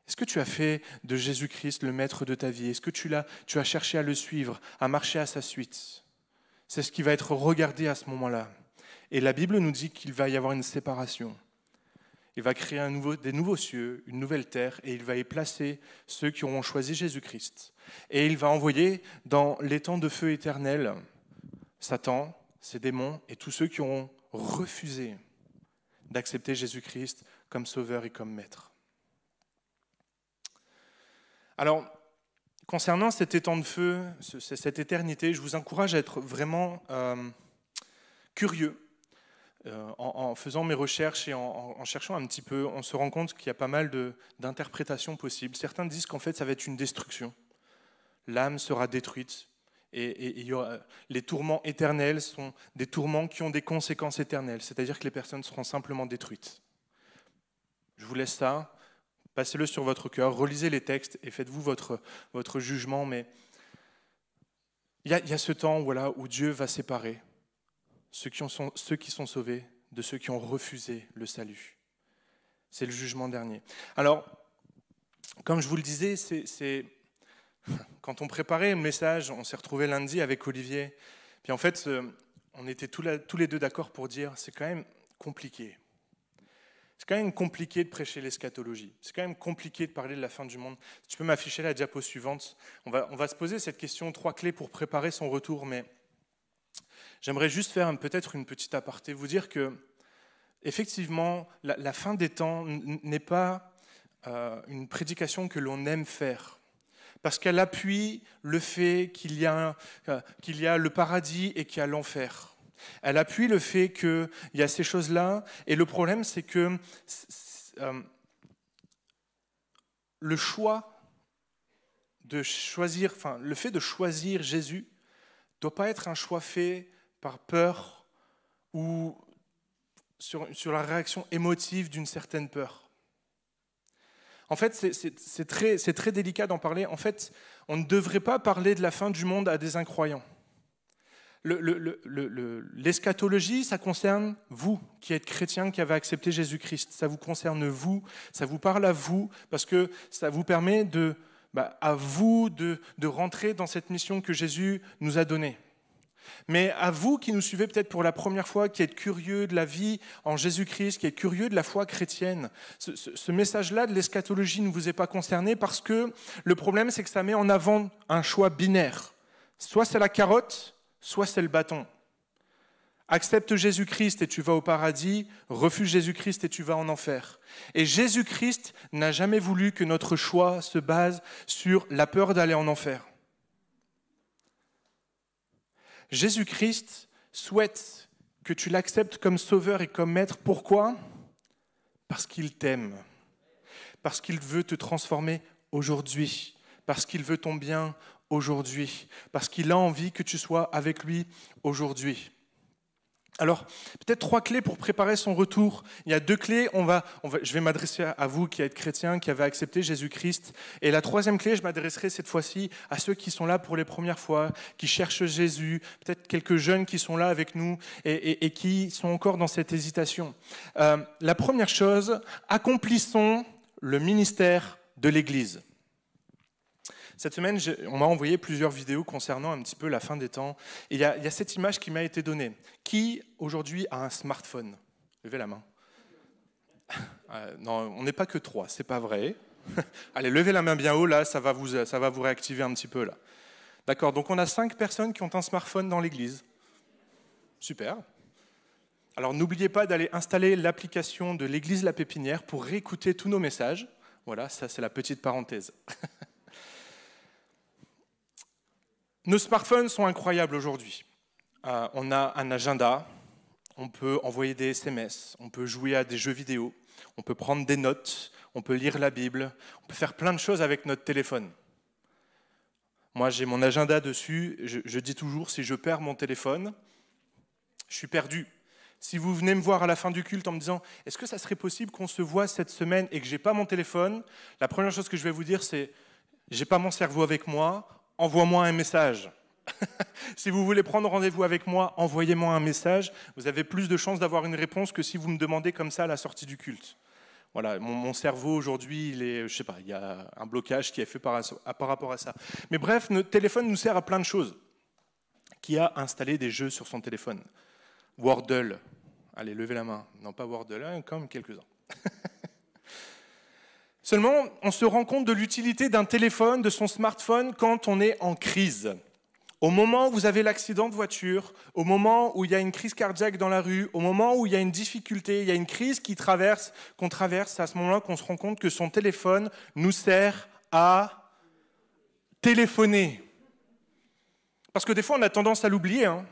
Est-ce que tu as fait de Jésus-Christ le maître de ta vie Est-ce que tu, tu as cherché à le suivre, à marcher à sa suite C'est ce qui va être regardé à ce moment-là. Et la Bible nous dit qu'il va y avoir une séparation. Il va créer un des nouveaux cieux, une nouvelle terre, et il va y placer ceux qui auront choisi Jésus-Christ. Et il va envoyer dans l'étang de feu éternel Satan, ses démons et tous ceux qui auront refusé d'accepter Jésus-Christ comme sauveur et comme maître. Alors, concernant cet étang de feu, cette éternité, je vous encourage à être vraiment euh, curieux euh, en, faisant mes recherches et en, cherchant un petit peu, on se rend compte qu'il y a pas mal d'interprétations possibles. Certains disent qu'en fait, ça va être une destruction. L'âme sera détruite. Et, y aura, les tourments éternels sont des tourments qui ont des conséquences éternelles, c'est-à-dire que les personnes seront simplement détruites. Je vous laisse ça, passez-le sur votre cœur, relisez les textes et faites-vous votre, jugement. Mais il y, y, a ce temps voilà, où Dieu va séparer ceux qui, sont, ceux qui sont sauvés de ceux qui ont refusé le salut. C'est le jugement dernier. Alors, comme je vous le disais, c'est quand on préparait le message, on s'est retrouvé lundi avec Olivier. Puis en fait, euh, on était tous les deux d'accord pour dire c'est quand même compliqué. C'est quand même compliqué de prêcher l'eschatologie. C'est quand même compliqué de parler de la fin du monde. tu peux m'afficher la diapo suivante, on va, on va se poser cette question trois clés pour préparer son retour, mais J'aimerais juste faire peut-être une petite aparté, vous dire que, effectivement, la, fin des temps n'est pas euh, une prédication que l'on aime faire parce qu'elle appuie le fait qu'il y, euh, qu'il y, a le paradis et qu'il y a l'enfer. Elle appuie le fait qu'il y a ces choses-là, et le problème, c'est que euh, le choix de choisir, enfin, le fait de choisir Jésus doit pas être un choix fait par peur ou sur, sur la réaction émotive d'une certaine peur. En fait, c'est très, très délicat d'en parler. En fait, on ne devrait pas parler de la fin du monde à des incroyants. L'eschatologie, ça concerne vous qui êtes chrétien, qui avez accepté Jésus-Christ. Ça vous concerne vous, ça vous parle à vous, parce que ça vous permet de, bah, à vous de, de rentrer dans cette mission que Jésus nous a donnée. Mais à vous qui nous suivez peut-être pour la première fois, qui êtes curieux de la vie en Jésus-Christ, qui êtes curieux de la foi chrétienne, ce, message-là de l'eschatologie ne vous est pas concerné parce que le problème, c'est que ça met en avant un choix binaire. Soit c'est la carotte, soit c'est le bâton. Accepte Jésus-Christ et tu vas au paradis, refuse Jésus-Christ et tu vas en enfer. Et Jésus-Christ n'a jamais voulu que notre choix se base sur la peur d'aller en enfer. Jésus-Christ souhaite que tu l'acceptes comme sauveur et comme maître. Pourquoi Parce qu'il t'aime, parce qu'il veut te transformer aujourd'hui, parce qu'il veut ton bien aujourd'hui, parce qu'il a envie que tu sois avec lui aujourd'hui. Alors, peut-être trois clés pour préparer son retour. Il y a deux clés. je vais m'adresser à vous qui êtes chrétiens, qui avez accepté Jésus-Christ. Et la troisième clé, je m'adresserai cette fois-ci à ceux qui sont là pour les premières fois, qui cherchent Jésus, peut-être quelques jeunes qui sont là avec nous et, qui sont encore dans cette hésitation. Euh, la première chose, accomplissons le ministère de l'Église. Cette semaine, on m'a envoyé plusieurs vidéos concernant un petit peu la fin des temps. Et il y, a cette image qui m'a été donnée. Qui aujourd'hui a un smartphone Levez la main. Euh, non, on n'est pas que trois, c'est pas vrai. Allez, levez la main bien haut, là, ça va vous, ça va vous réactiver un petit peu, là. D'accord, donc on a cinq personnes qui ont un smartphone dans l'église. Super. Alors n'oubliez pas d'aller installer l'application de l'église La Pépinière pour réécouter tous nos messages. Voilà, ça c'est la petite parenthèse. Nos smartphones sont incroyables aujourd'hui. Euh, on a un agenda, on peut envoyer des SMS, on peut jouer à des jeux vidéo, on peut prendre des notes, on peut lire la Bible, on peut faire plein de choses avec notre téléphone. Moi, j'ai mon agenda dessus, je, dis toujours, si je perds mon téléphone, je suis perdu. Si vous venez me voir à la fin du culte en me disant, est-ce que ça serait possible qu'on se voit cette semaine et que j'ai pas mon téléphone, la première chose que je vais vous dire, c'est, j'ai pas mon cerveau avec moi, envoie-moi un message. si vous voulez prendre rendez-vous avec moi, envoyez-moi un message. Vous avez plus de chances d'avoir une réponse que si vous me demandez comme ça à la sortie du culte. Voilà, mon, cerveau aujourd'hui, il est, je sais pas, il y a un blocage qui est fait par, rapport à ça. Mais bref, notre téléphone nous sert à plein de choses. Qui a installé des jeux sur son téléphone Wordle. Allez, levez la main. Non, pas Wordle, hein, comme quelques-uns. Seulement, on se rend compte de l'utilité d'un téléphone, de son smartphone quand on est en crise. Au moment où vous avez l'accident de voiture, au moment où il y a une crise cardiaque dans la rue, au moment où il y a une difficulté, il y a une crise qui traverse, qu'on traverse, à ce moment-là qu'on se rend compte que son téléphone nous sert à téléphoner. Parce que des fois, on a tendance à l'oublier. Hein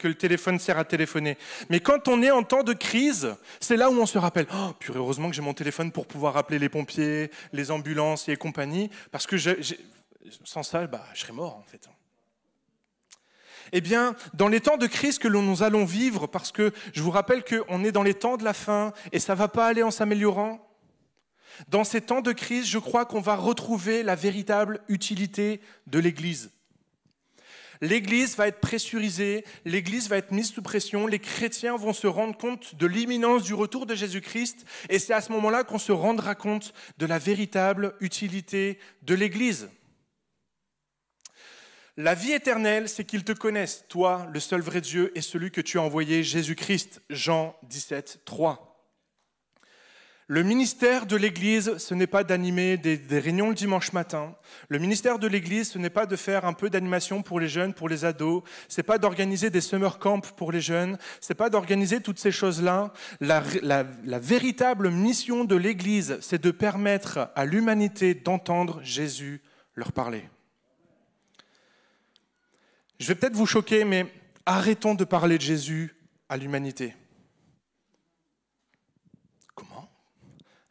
que le téléphone sert à téléphoner. Mais quand on est en temps de crise, c'est là où on se rappelle oh, heureusement que j'ai mon téléphone pour pouvoir appeler les pompiers, les ambulances et compagnie, parce que je, sans ça, bah, je serais mort en fait. Eh bien, dans les temps de crise que nous allons vivre, parce que je vous rappelle qu'on est dans les temps de la faim et ça ne va pas aller en s'améliorant, dans ces temps de crise, je crois qu'on va retrouver la véritable utilité de l'Église. L'Église va être pressurisée, l'Église va être mise sous pression, les chrétiens vont se rendre compte de l'imminence du retour de Jésus-Christ, et c'est à ce moment-là qu'on se rendra compte de la véritable utilité de l'Église. La vie éternelle, c'est qu'ils te connaissent, toi, le seul vrai Dieu, et celui que tu as envoyé, Jésus-Christ. Jean 17, 3. Le ministère de l'Église, ce n'est pas d'animer des, réunions le dimanche matin. Le ministère de l'Église, ce n'est pas de faire un peu d'animation pour les jeunes, pour les ados. C'est pas d'organiser des summer camps pour les jeunes. C'est pas d'organiser toutes ces choses-là. la véritable mission de l'Église, c'est de permettre à l'humanité d'entendre Jésus leur parler. Je vais peut-être vous choquer, mais arrêtons de parler de Jésus à l'humanité.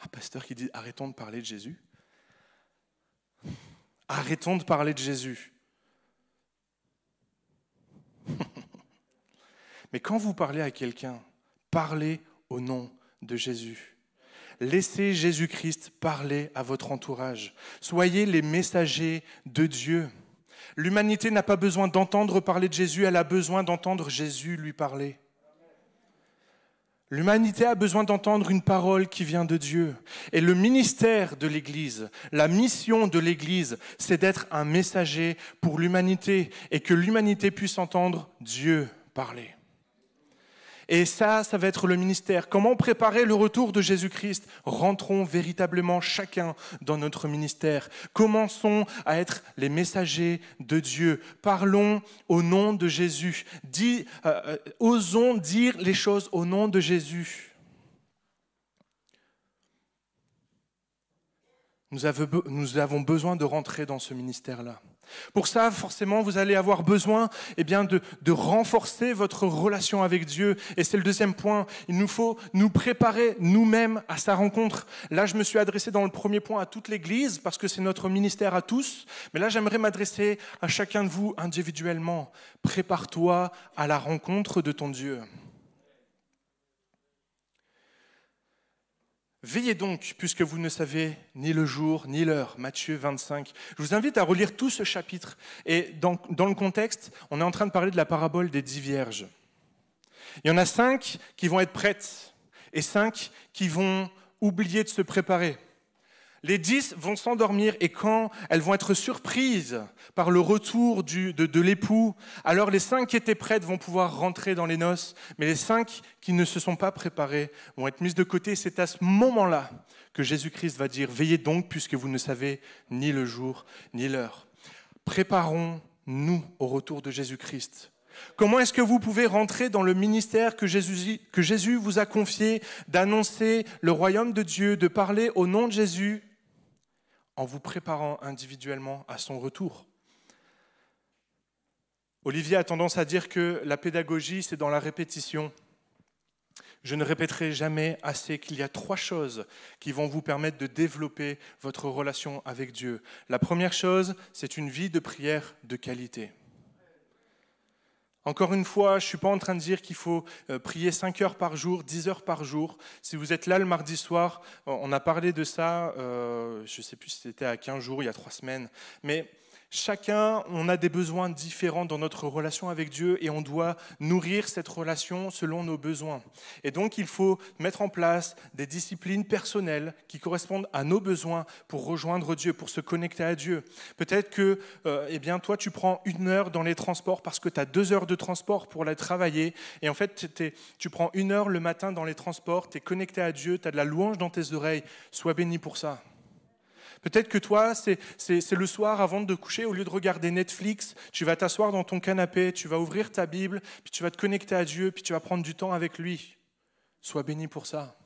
pasteur qui dit arrêtons de parler de Jésus. Arrêtons de parler de Jésus. Mais quand vous parlez à quelqu'un, parlez au nom de Jésus. Laissez Jésus-Christ parler à votre entourage. Soyez les messagers de Dieu. L'humanité n'a pas besoin d'entendre parler de Jésus, elle a besoin d'entendre Jésus lui parler. L'humanité a besoin d'entendre une parole qui vient de Dieu. Et le ministère de l'Église, la mission de l'Église, c'est d'être un messager pour l'humanité et que l'humanité puisse entendre Dieu parler. Et ça, ça va être le ministère. Comment préparer le retour de Jésus-Christ Rentrons véritablement chacun dans notre ministère. Commençons à être les messagers de Dieu. Parlons au nom de Jésus. Euh, euh, osons dire les choses au nom de Jésus. Nous avons besoin de rentrer dans ce ministère-là. Pour ça, forcément, vous allez avoir besoin eh bien, de, de renforcer votre relation avec Dieu. Et c'est le deuxième point. Il nous faut nous préparer nous-mêmes à sa rencontre. Là, je me suis adressé dans le premier point à toute l'Église, parce que c'est notre ministère à tous. Mais là, j'aimerais m'adresser à chacun de vous individuellement. Prépare-toi à la rencontre de ton Dieu. Veillez donc, puisque vous ne savez ni le jour ni l'heure. Matthieu 25. Je vous invite à relire tout ce chapitre. Et dans, dans, le contexte, on est en train de parler de la parabole des dix vierges. Il y en a cinq qui vont être prêtes et cinq qui vont oublier de se préparer. Les dix vont s'endormir et quand elles vont être surprises par le retour de, l'époux, alors les cinq qui étaient prêtes vont pouvoir rentrer dans les noces, mais les cinq qui ne se sont pas préparés vont être mises de côté. C'est à ce moment-là que Jésus-Christ va dire, veillez donc puisque vous ne savez ni le jour ni l'heure. Préparons-nous au retour de Jésus-Christ. Comment est-ce que vous pouvez rentrer dans le ministère que Jésus, que Jésus vous a confié d'annoncer le royaume de Dieu, de parler au nom de Jésus en vous préparant individuellement à son retour. Olivier a tendance à dire que la pédagogie, c'est dans la répétition. Je ne répéterai jamais assez qu'il y a trois choses qui vont vous permettre de développer votre relation avec Dieu. La première chose, c'est une vie de prière de qualité. Encore une fois, je ne suis pas en train de dire qu'il faut euh, prier 5 heures par jour, 10 heures par jour. Si vous êtes là le mardi soir, on a parlé de ça, euh, je ne sais plus si c'était à 15 jours, il y a 3 semaines. Mais Chacun, on a des besoins différents dans notre relation avec Dieu et on doit nourrir cette relation selon nos besoins. Et donc, il faut mettre en place des disciplines personnelles qui correspondent à nos besoins pour rejoindre Dieu, pour se connecter à Dieu. Peut-être que, euh, eh bien, toi, tu prends une heure dans les transports parce que tu as deux heures de transport pour aller travailler. Et en fait, tu prends une heure le matin dans les transports, tu es connecté à Dieu, tu as de la louange dans tes oreilles. Sois béni pour ça. Peut-être que toi, c'est le soir avant de coucher, au lieu de regarder Netflix, tu vas t'asseoir dans ton canapé, tu vas ouvrir ta Bible, puis tu vas te connecter à Dieu, puis tu vas prendre du temps avec lui. Sois béni pour ça.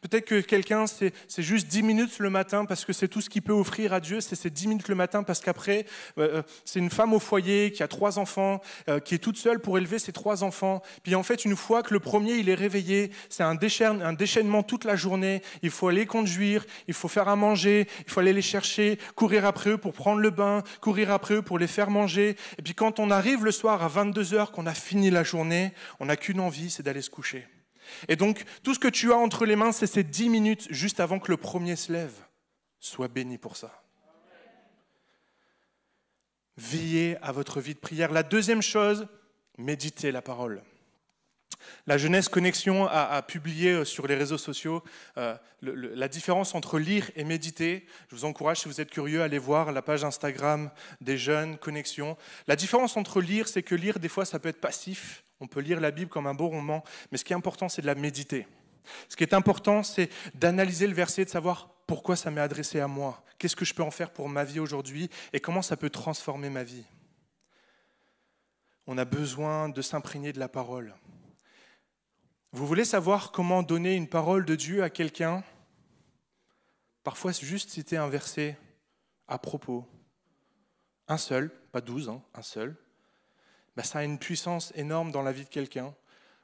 Peut-être que quelqu'un, c'est juste 10 minutes le matin parce que c'est tout ce qu'il peut offrir à Dieu, c'est ces 10 minutes le matin parce qu'après, euh, euh, c'est une femme au foyer qui a trois enfants, euh, qui est toute seule pour élever ses trois enfants. Puis en fait, une fois que le premier, il est réveillé, c'est un, un, déchaînement toute la journée. Il faut aller conduire, il faut faire à manger, il faut aller les chercher, courir après eux pour prendre le bain, courir après eux pour les faire manger. Et puis quand on arrive le soir à 22h, qu'on a fini la journée, on n'a qu'une envie, c'est d'aller se coucher. Et donc, tout ce que tu as entre les mains, c'est ces dix minutes juste avant que le premier se lève. Sois béni pour ça. Veillez à votre vie de prière. La deuxième chose, méditez la parole. La Jeunesse Connexion a, publié euh, sur les réseaux sociaux euh, la différence entre lire et méditer. Je vous encourage, si vous êtes curieux, à aller voir la page Instagram des jeunes Connexion. La différence entre lire, c'est que lire, des fois, ça peut être passif. On peut lire la Bible comme un beau roman, mais ce qui est important, c'est de la méditer. Ce qui est important, c'est d'analyser le verset, de savoir pourquoi ça m'est adressé à moi, qu'est-ce que je peux en faire pour ma vie aujourd'hui et comment ça peut transformer ma vie. On a besoin de s'imprégner de la parole. Vous voulez savoir comment donner une parole de Dieu à quelqu'un Parfois, c'est juste citer un verset à propos. Un seul, pas douze, hein, un seul. Bah, ça a une puissance énorme dans la vie de quelqu'un.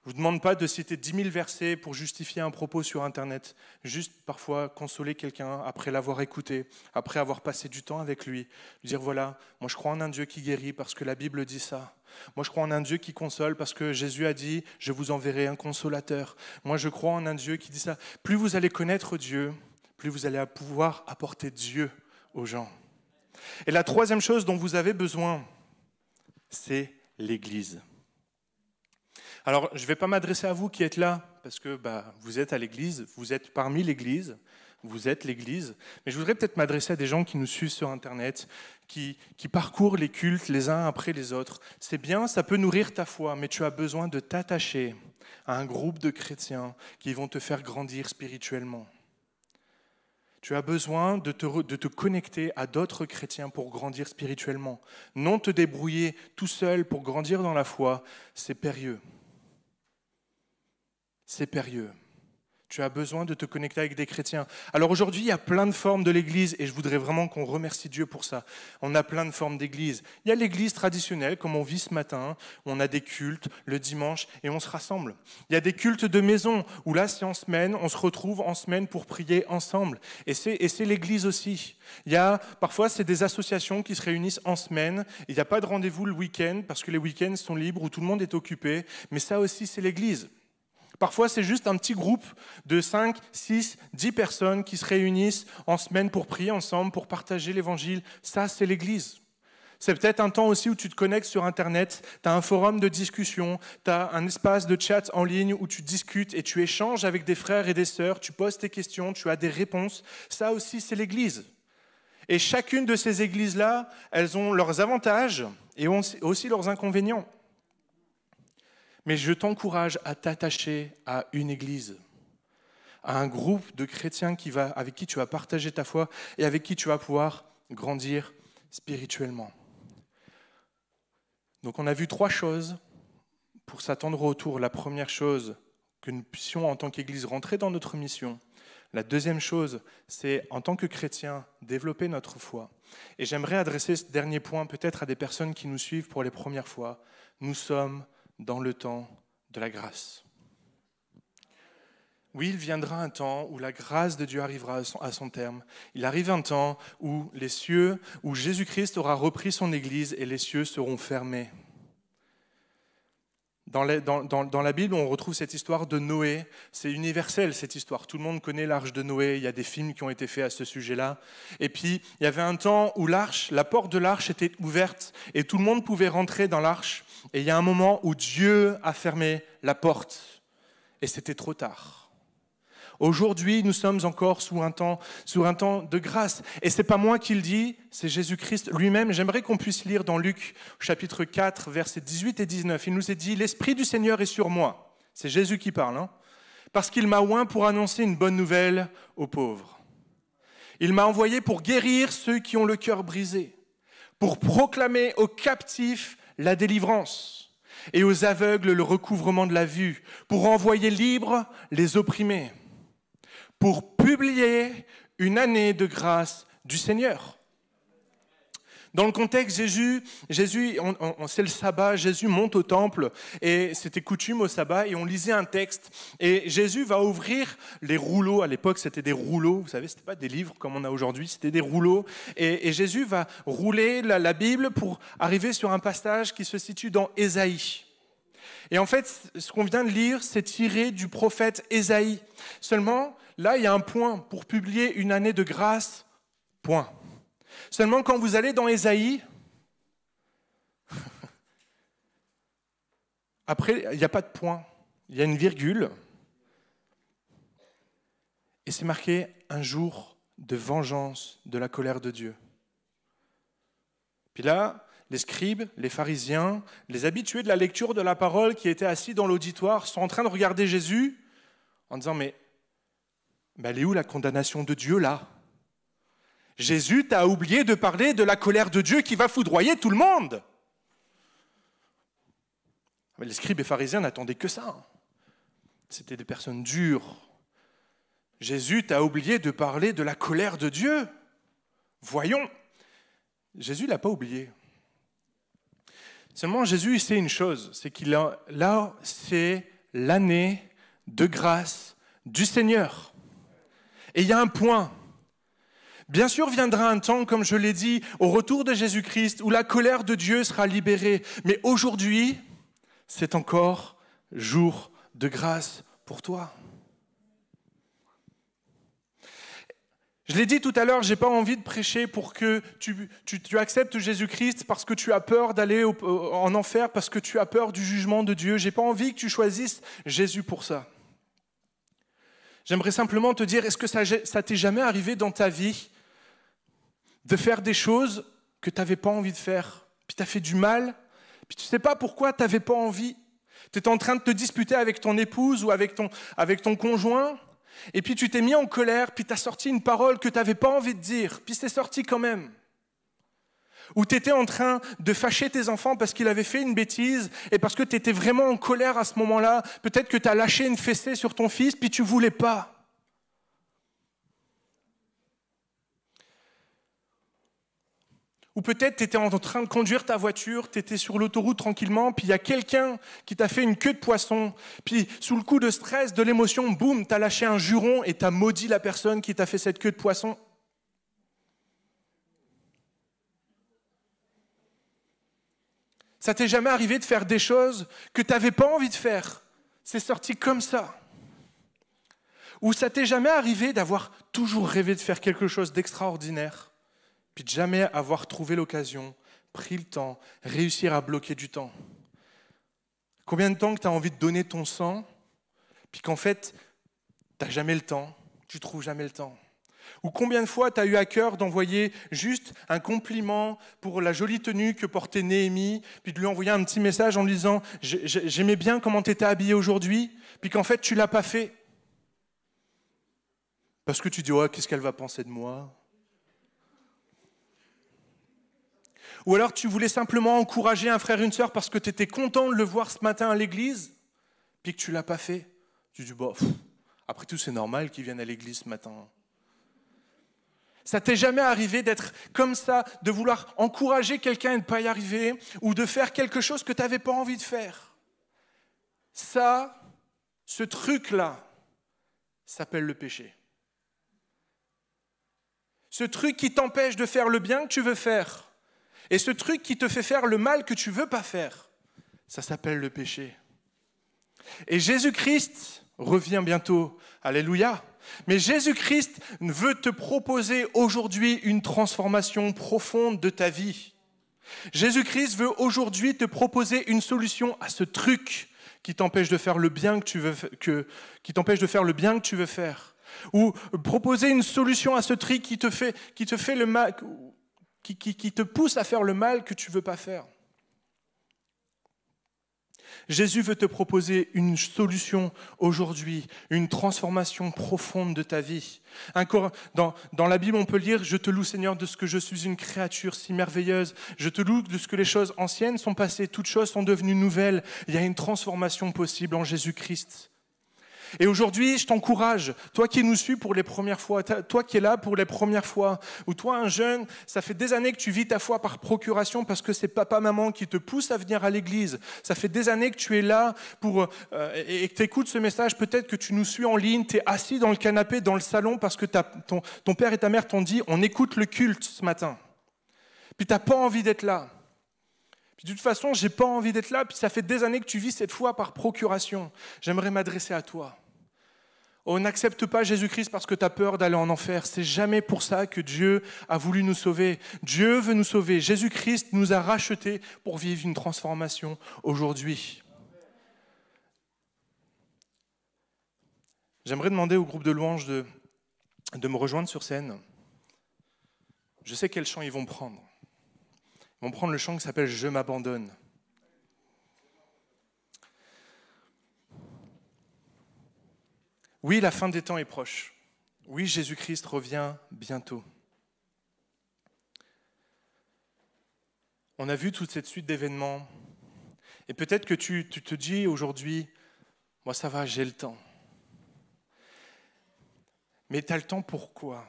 Je ne vous demande pas de citer 10 000 versets pour justifier un propos sur Internet, juste parfois consoler quelqu'un après l'avoir écouté, après avoir passé du temps avec lui, lui dire voilà, moi je crois en un Dieu qui guérit parce que la Bible dit ça. Moi je crois en un Dieu qui console parce que Jésus a dit je vous enverrai un consolateur. Moi je crois en un Dieu qui dit ça. Plus vous allez connaître Dieu, plus vous allez pouvoir apporter Dieu aux gens. Et la troisième chose dont vous avez besoin, c'est l'Église. Alors, je ne vais pas m'adresser à vous qui êtes là, parce que bah, vous êtes à l'Église, vous êtes parmi l'Église, vous êtes l'Église, mais je voudrais peut-être m'adresser à des gens qui nous suivent sur Internet, qui, qui parcourent les cultes les uns après les autres. C'est bien, ça peut nourrir ta foi, mais tu as besoin de t'attacher à un groupe de chrétiens qui vont te faire grandir spirituellement. Tu as besoin de te, connecter à d'autres chrétiens pour grandir spirituellement. Non te débrouiller tout seul pour grandir dans la foi, c'est périlleux. C'est périlleux. Tu as besoin de te connecter avec des chrétiens. Alors aujourd'hui, il y a plein de formes de l'Église et je voudrais vraiment qu'on remercie Dieu pour ça. On a plein de formes d'Église. Il y a l'Église traditionnelle, comme on vit ce matin. On a des cultes le dimanche et on se rassemble. Il y a des cultes de maison où là, c'est en semaine, on se retrouve en semaine pour prier ensemble. Et c'est, et c'est l'Église aussi. Il y a parfois, c'est des associations qui se réunissent en semaine. Il n'y a pas de rendez-vous le week-end parce que les week-ends sont libres où tout le monde est occupé. Mais ça aussi, c'est l'Église. Parfois, c'est juste un petit groupe de 5, 6, 10 personnes qui se réunissent en semaine pour prier ensemble, pour partager l'évangile. Ça, c'est l'Église. C'est peut-être un temps aussi où tu te connectes sur Internet, tu as un forum de discussion, tu as un espace de chat en ligne où tu discutes et tu échanges avec des frères et des sœurs, tu poses tes questions, tu as des réponses. Ça aussi, c'est l'Église. Et chacune de ces églises-là, elles ont leurs avantages et ont aussi leurs inconvénients. Mais je t'encourage à t'attacher à une église, à un groupe de chrétiens qui va, avec qui tu vas partager ta foi et avec qui tu vas pouvoir grandir spirituellement. Donc on a vu trois choses pour s'attendre au retour. La première chose, que nous puissions en tant qu'Église rentrer dans notre mission. La deuxième chose, c'est en tant que chrétien, développer notre foi. Et j'aimerais adresser ce dernier point peut-être à des personnes qui nous suivent pour les premières fois. Nous sommes dans le temps de la grâce. Oui, il viendra un temps où la grâce de Dieu arrivera à son terme. Il arrive un temps où les cieux, où Jésus-Christ aura repris son Église et les cieux seront fermés. Dans la, Bible, on retrouve cette histoire de Noé. C'est universel, cette histoire. Tout le monde connaît l'arche de Noé. Il y a des films qui ont été faits à ce sujet-là. Et puis, il y avait un temps où l'arche, la porte de l'arche était ouverte et tout le monde pouvait rentrer dans l'arche. Et il y a un moment où Dieu a fermé la porte. Et c'était trop tard. Aujourd'hui, nous sommes encore sous un temps, sous un temps de grâce. Et ce c'est pas moi qui le dis, c'est Jésus-Christ lui-même. J'aimerais qu'on puisse lire dans Luc chapitre 4, versets 18 et 19. Il nous est dit, l'Esprit du Seigneur est sur moi. C'est Jésus qui parle, hein parce qu'il m'a oint pour annoncer une bonne nouvelle aux pauvres. Il m'a envoyé pour guérir ceux qui ont le cœur brisé, pour proclamer aux captifs la délivrance et aux aveugles le recouvrement de la vue, pour envoyer libres les opprimés, pour publier une année de grâce du Seigneur. Dans le contexte, Jésus, Jésus on, on c'est le sabbat, Jésus monte au temple, et c'était coutume au sabbat, et on lisait un texte, et Jésus va ouvrir les rouleaux, à l'époque c'était des rouleaux, vous savez, c'était pas des livres comme on a aujourd'hui, c'était des rouleaux, et, Jésus va rouler la, la Bible pour arriver sur un passage qui se situe dans Ésaïe. Et en fait, ce qu'on vient de lire, c'est tiré du prophète Ésaïe. Seulement, Là, il y a un point pour publier une année de grâce, point. Seulement quand vous allez dans Ésaïe, après, il n'y a pas de point, il y a une virgule. Et c'est marqué un jour de vengeance de la colère de Dieu. Puis là, les scribes, les pharisiens, les habitués de la lecture de la parole qui étaient assis dans l'auditoire sont en train de regarder Jésus en disant mais mais elle est où la condamnation de Dieu là Jésus t'a oublié de parler de la colère de Dieu qui va foudroyer tout le monde. les scribes et pharisiens n'attendaient que ça. Hein. C'était des personnes dures. Jésus t'a oublié de parler de la colère de Dieu. Voyons, Jésus l'a pas oublié. Seulement, Jésus sait une chose, c'est qu'il a, là, c'est l'année de grâce du Seigneur. Et il y a un point. Bien sûr viendra un temps, comme je l'ai dit, au retour de Jésus-Christ, où la colère de Dieu sera libérée. Mais aujourd'hui, c'est encore jour de grâce pour toi. Je l'ai dit tout à l'heure, n'ai pas envie de prêcher pour que tu, acceptes Jésus-Christ parce que tu as peur d'aller en enfer, parce que tu as peur du jugement de Dieu. J'ai pas envie que tu choisisses Jésus pour ça. J'aimerais simplement te dire, est-ce que ça, t'est jamais arrivé dans ta vie de faire des choses que tu n'avais pas envie de faire Puis tu as fait du mal, puis tu ne sais pas pourquoi tu n'avais pas envie. Tu étais en train de te disputer avec ton épouse ou avec ton, avec ton conjoint, et puis tu t'es mis en colère, puis tu as sorti une parole que tu n'avais pas envie de dire, puis c'est sorti quand même où tu étais en train de fâcher tes enfants parce qu'il avait fait une bêtise et parce que tu étais vraiment en colère à ce moment-là. Peut-être que tu as lâché une fessée sur ton fils, puis tu voulais pas. Ou peut-être tu étais en train de conduire ta voiture, tu étais sur l'autoroute tranquillement, puis il y a quelqu'un qui t'a fait une queue de poisson, puis sous le coup de stress, de l'émotion, boum, tu as lâché un juron et tu as maudit la personne qui t'a fait cette queue de poisson Ça t'est jamais arrivé de faire des choses que tu n'avais pas envie de faire. C'est sorti comme ça. Ou ça t'est jamais arrivé d'avoir toujours rêvé de faire quelque chose d'extraordinaire, puis de jamais avoir trouvé l'occasion, pris le temps, réussir à bloquer du temps. Combien de temps que tu as envie de donner ton sang, puis qu'en fait, tu n'as jamais le temps, tu trouves jamais le temps. Ou combien de fois tu as eu à cœur d'envoyer juste un compliment pour la jolie tenue que portait Néhémie, puis de lui envoyer un petit message en lui disant J'aimais bien comment tu étais habillé aujourd'hui, puis qu'en fait tu l'as pas fait. Parce que tu dis Ouais, oh, qu'est-ce qu'elle va penser de moi Ou alors tu voulais simplement encourager un frère, une sœur parce que tu étais content de le voir ce matin à l'église, puis que tu l'as pas fait. Tu dis bof, bah, après tout, c'est normal qu'ils viennent à l'église ce matin. Ça t'est jamais arrivé d'être comme ça, de vouloir encourager quelqu'un et ne pas y arriver, ou de faire quelque chose que tu n'avais pas envie de faire. Ça, ce truc-là, s'appelle le péché. Ce truc qui t'empêche de faire le bien que tu veux faire, et ce truc qui te fait faire le mal que tu veux pas faire, ça s'appelle le péché. Et Jésus-Christ revient bientôt. Alléluia. Mais Jésus-Christ veut te proposer aujourd'hui une transformation profonde de ta vie. Jésus-Christ veut aujourd'hui te proposer une solution à ce truc qui t'empêche de faire le bien que tu veux qui t'empêche de faire le bien que tu veux faire ou proposer une solution à ce truc qui te fait le qui, qui te pousse à faire le mal que tu veux pas faire. Jésus veut te proposer une solution aujourd'hui, une transformation profonde de ta vie. dans, dans la Bible, on peut lire Je te loue Seigneur de ce que je suis une créature si merveilleuse. Je te loue de ce que les choses anciennes sont passées, toutes choses sont devenues nouvelles. Il y a une transformation possible en Jésus-Christ. Et aujourd'hui, je t'encourage, toi qui nous suis pour les premières fois, toi qui es là pour les premières fois, ou toi un jeune, ça fait des années que tu vis ta foi par procuration parce que c'est papa, maman qui te pousse à venir à l'église. Ça fait des années que tu es là pour, euh, et que tu écoutes ce message, peut-être que tu nous suis en ligne, tu es assis dans le canapé, dans le salon parce que ton, père et ta mère t'ont dit, on écoute le culte ce matin. Puis tu n'as pas envie d'être là. Puis de toute façon, j'ai pas envie d'être là, puis ça fait des années que tu vis cette foi par procuration. J'aimerais m'adresser à toi. On oh, n'accepte pas Jésus-Christ parce que tu as peur d'aller en enfer. C'est jamais pour ça que Dieu a voulu nous sauver. Dieu veut nous sauver. Jésus-Christ nous a rachetés pour vivre une transformation aujourd'hui. J'aimerais demander au groupe de louanges de, de me rejoindre sur scène. Je sais quel chant ils vont prendre. Ils vont prendre le chant qui s'appelle Je m'abandonne. Oui, la fin des temps est proche. Oui, Jésus-Christ revient bientôt. On a vu toute cette suite d'événements. Et peut-être que tu, te dis aujourd'hui, moi ça va, j'ai le temps. Mais tu as le temps pourquoi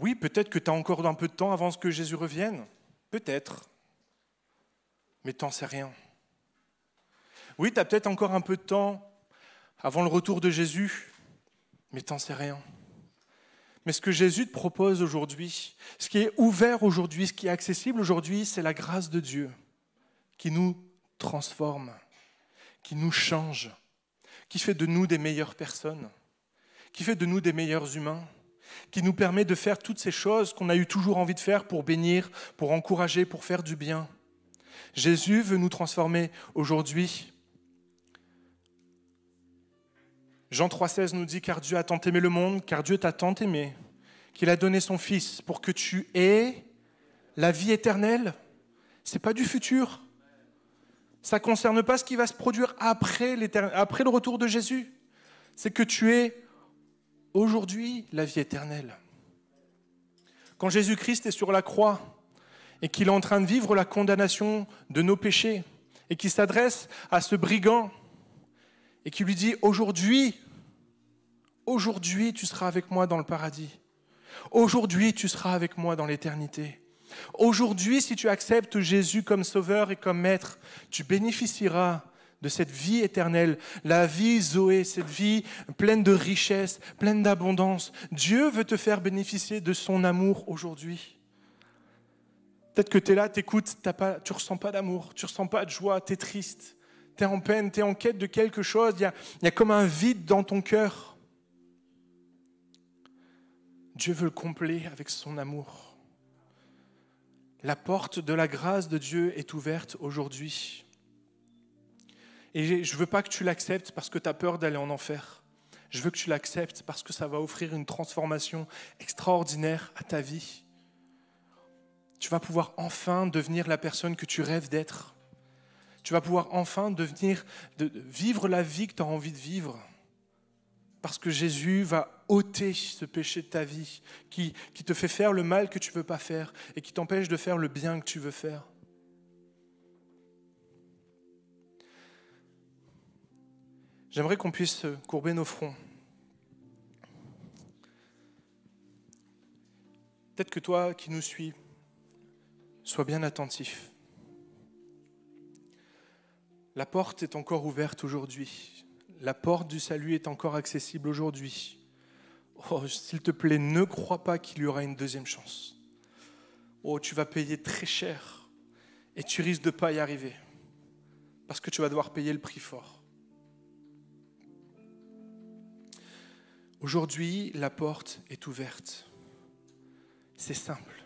Oui, peut-être que tu as encore un peu de temps avant que Jésus revienne. Peut-être. Mais tant c'est rien. Oui, tu as peut-être encore un peu de temps avant le retour de Jésus Mais tant c'est rien. Mais ce que Jésus te propose aujourd'hui, ce qui est ouvert aujourd'hui, ce qui est accessible aujourd'hui, c'est la grâce de Dieu qui nous transforme, qui nous change, qui fait de nous des meilleures personnes, qui fait de nous des meilleurs humains, qui nous permet de faire toutes ces choses qu'on a eu toujours envie de faire pour bénir, pour encourager, pour faire du bien. Jésus veut nous transformer aujourd'hui Jean 3,16 nous dit Car Dieu a tant aimé le monde, car Dieu t'a tant aimé, qu'il a donné son Fils pour que tu aies la vie éternelle. Ce n'est pas du futur. Ça ne concerne pas ce qui va se produire après, après le retour de Jésus. C'est que tu es aujourd'hui la vie éternelle. Quand Jésus-Christ est sur la croix et qu'il est en train de vivre la condamnation de nos péchés et qu'il s'adresse à ce brigand et qui lui dit, aujourd'hui, aujourd'hui tu seras avec moi dans le paradis. Aujourd'hui tu seras avec moi dans l'éternité. Aujourd'hui, si tu acceptes Jésus comme sauveur et comme maître, tu bénéficieras de cette vie éternelle, la vie Zoé, cette vie pleine de richesse, pleine d'abondance. Dieu veut te faire bénéficier de son amour aujourd'hui. Peut-être que tu es là, tu pas, tu ressens pas d'amour, tu ressens pas de joie, tu es triste tu es en peine, tu es en quête de quelque chose, il y a, a comme un vide dans ton cœur. Dieu veut le combler avec son amour. La porte de la grâce de Dieu est ouverte aujourd'hui. Et je ne veux pas que tu l'acceptes parce que tu as peur d'aller en enfer. Je veux que tu l'acceptes parce que ça va offrir une transformation extraordinaire à ta vie. Tu vas pouvoir enfin devenir la personne que tu rêves d'être. Tu vas pouvoir enfin devenir, de, vivre la vie que tu as envie de vivre. Parce que Jésus va ôter ce péché de ta vie qui, qui te fait faire le mal que tu ne veux pas faire et qui t'empêche de faire le bien que tu veux faire. J'aimerais qu'on puisse courber nos fronts. Peut-être que toi qui nous suis, sois bien attentif. La porte est encore ouverte aujourd'hui. La porte du salut est encore accessible aujourd'hui. Oh, s'il te plaît, ne crois pas qu'il y aura une deuxième chance. Oh, tu vas payer très cher et tu risques de ne pas y arriver parce que tu vas devoir payer le prix fort. Aujourd'hui, la porte est ouverte. C'est simple.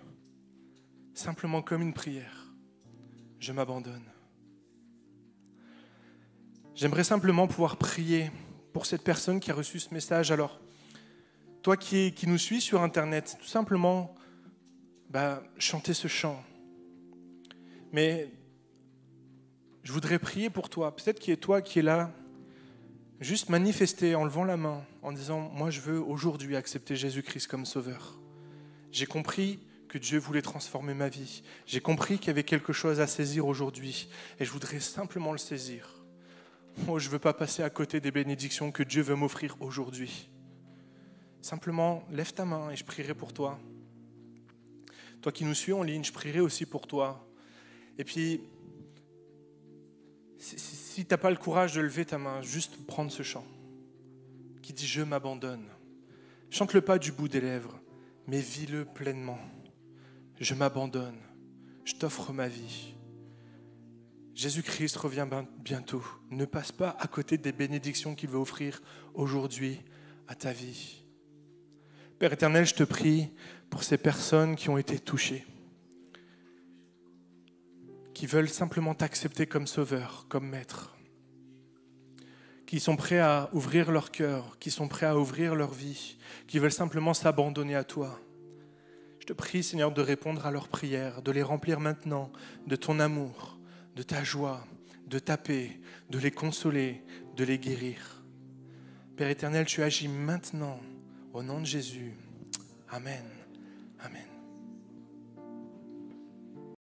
Simplement comme une prière. Je m'abandonne. J'aimerais simplement pouvoir prier pour cette personne qui a reçu ce message. Alors, toi qui, nous suis sur Internet, tout simplement, bah, chanter ce chant. Mais je voudrais prier pour toi. Peut-être qu'il y a toi qui est là, juste manifester en levant la main, en disant, moi je veux aujourd'hui accepter Jésus-Christ comme sauveur. J'ai compris que Dieu voulait transformer ma vie. J'ai compris qu'il y avait quelque chose à saisir aujourd'hui et je voudrais simplement le saisir je ne veux pas passer à côté des bénédictions que Dieu veut m'offrir aujourd'hui. Simplement, lève ta main et je prierai pour toi. Toi qui nous suis en ligne, je prierai aussi pour toi. Et puis, si tu n'as pas le courage de lever ta main, juste prendre ce chant qui dit Je m'abandonne. Chante-le pas du bout des lèvres, mais vis-le pleinement. Je m'abandonne. Je t'offre ma vie. Jésus-Christ revient bientôt. Ne passe pas à côté des bénédictions qu'il veut offrir aujourd'hui à ta vie. Père éternel, je te prie pour ces personnes qui ont été touchées, qui veulent simplement t'accepter comme sauveur, comme maître, qui sont prêts à ouvrir leur cœur, qui sont prêts à ouvrir leur vie, qui veulent simplement s'abandonner à toi. Je te prie, Seigneur, de répondre à leurs prières, de les remplir maintenant de ton amour de ta joie, de ta paix, de les consoler, de les guérir. Père éternel, tu agis maintenant au nom de Jésus. Amen.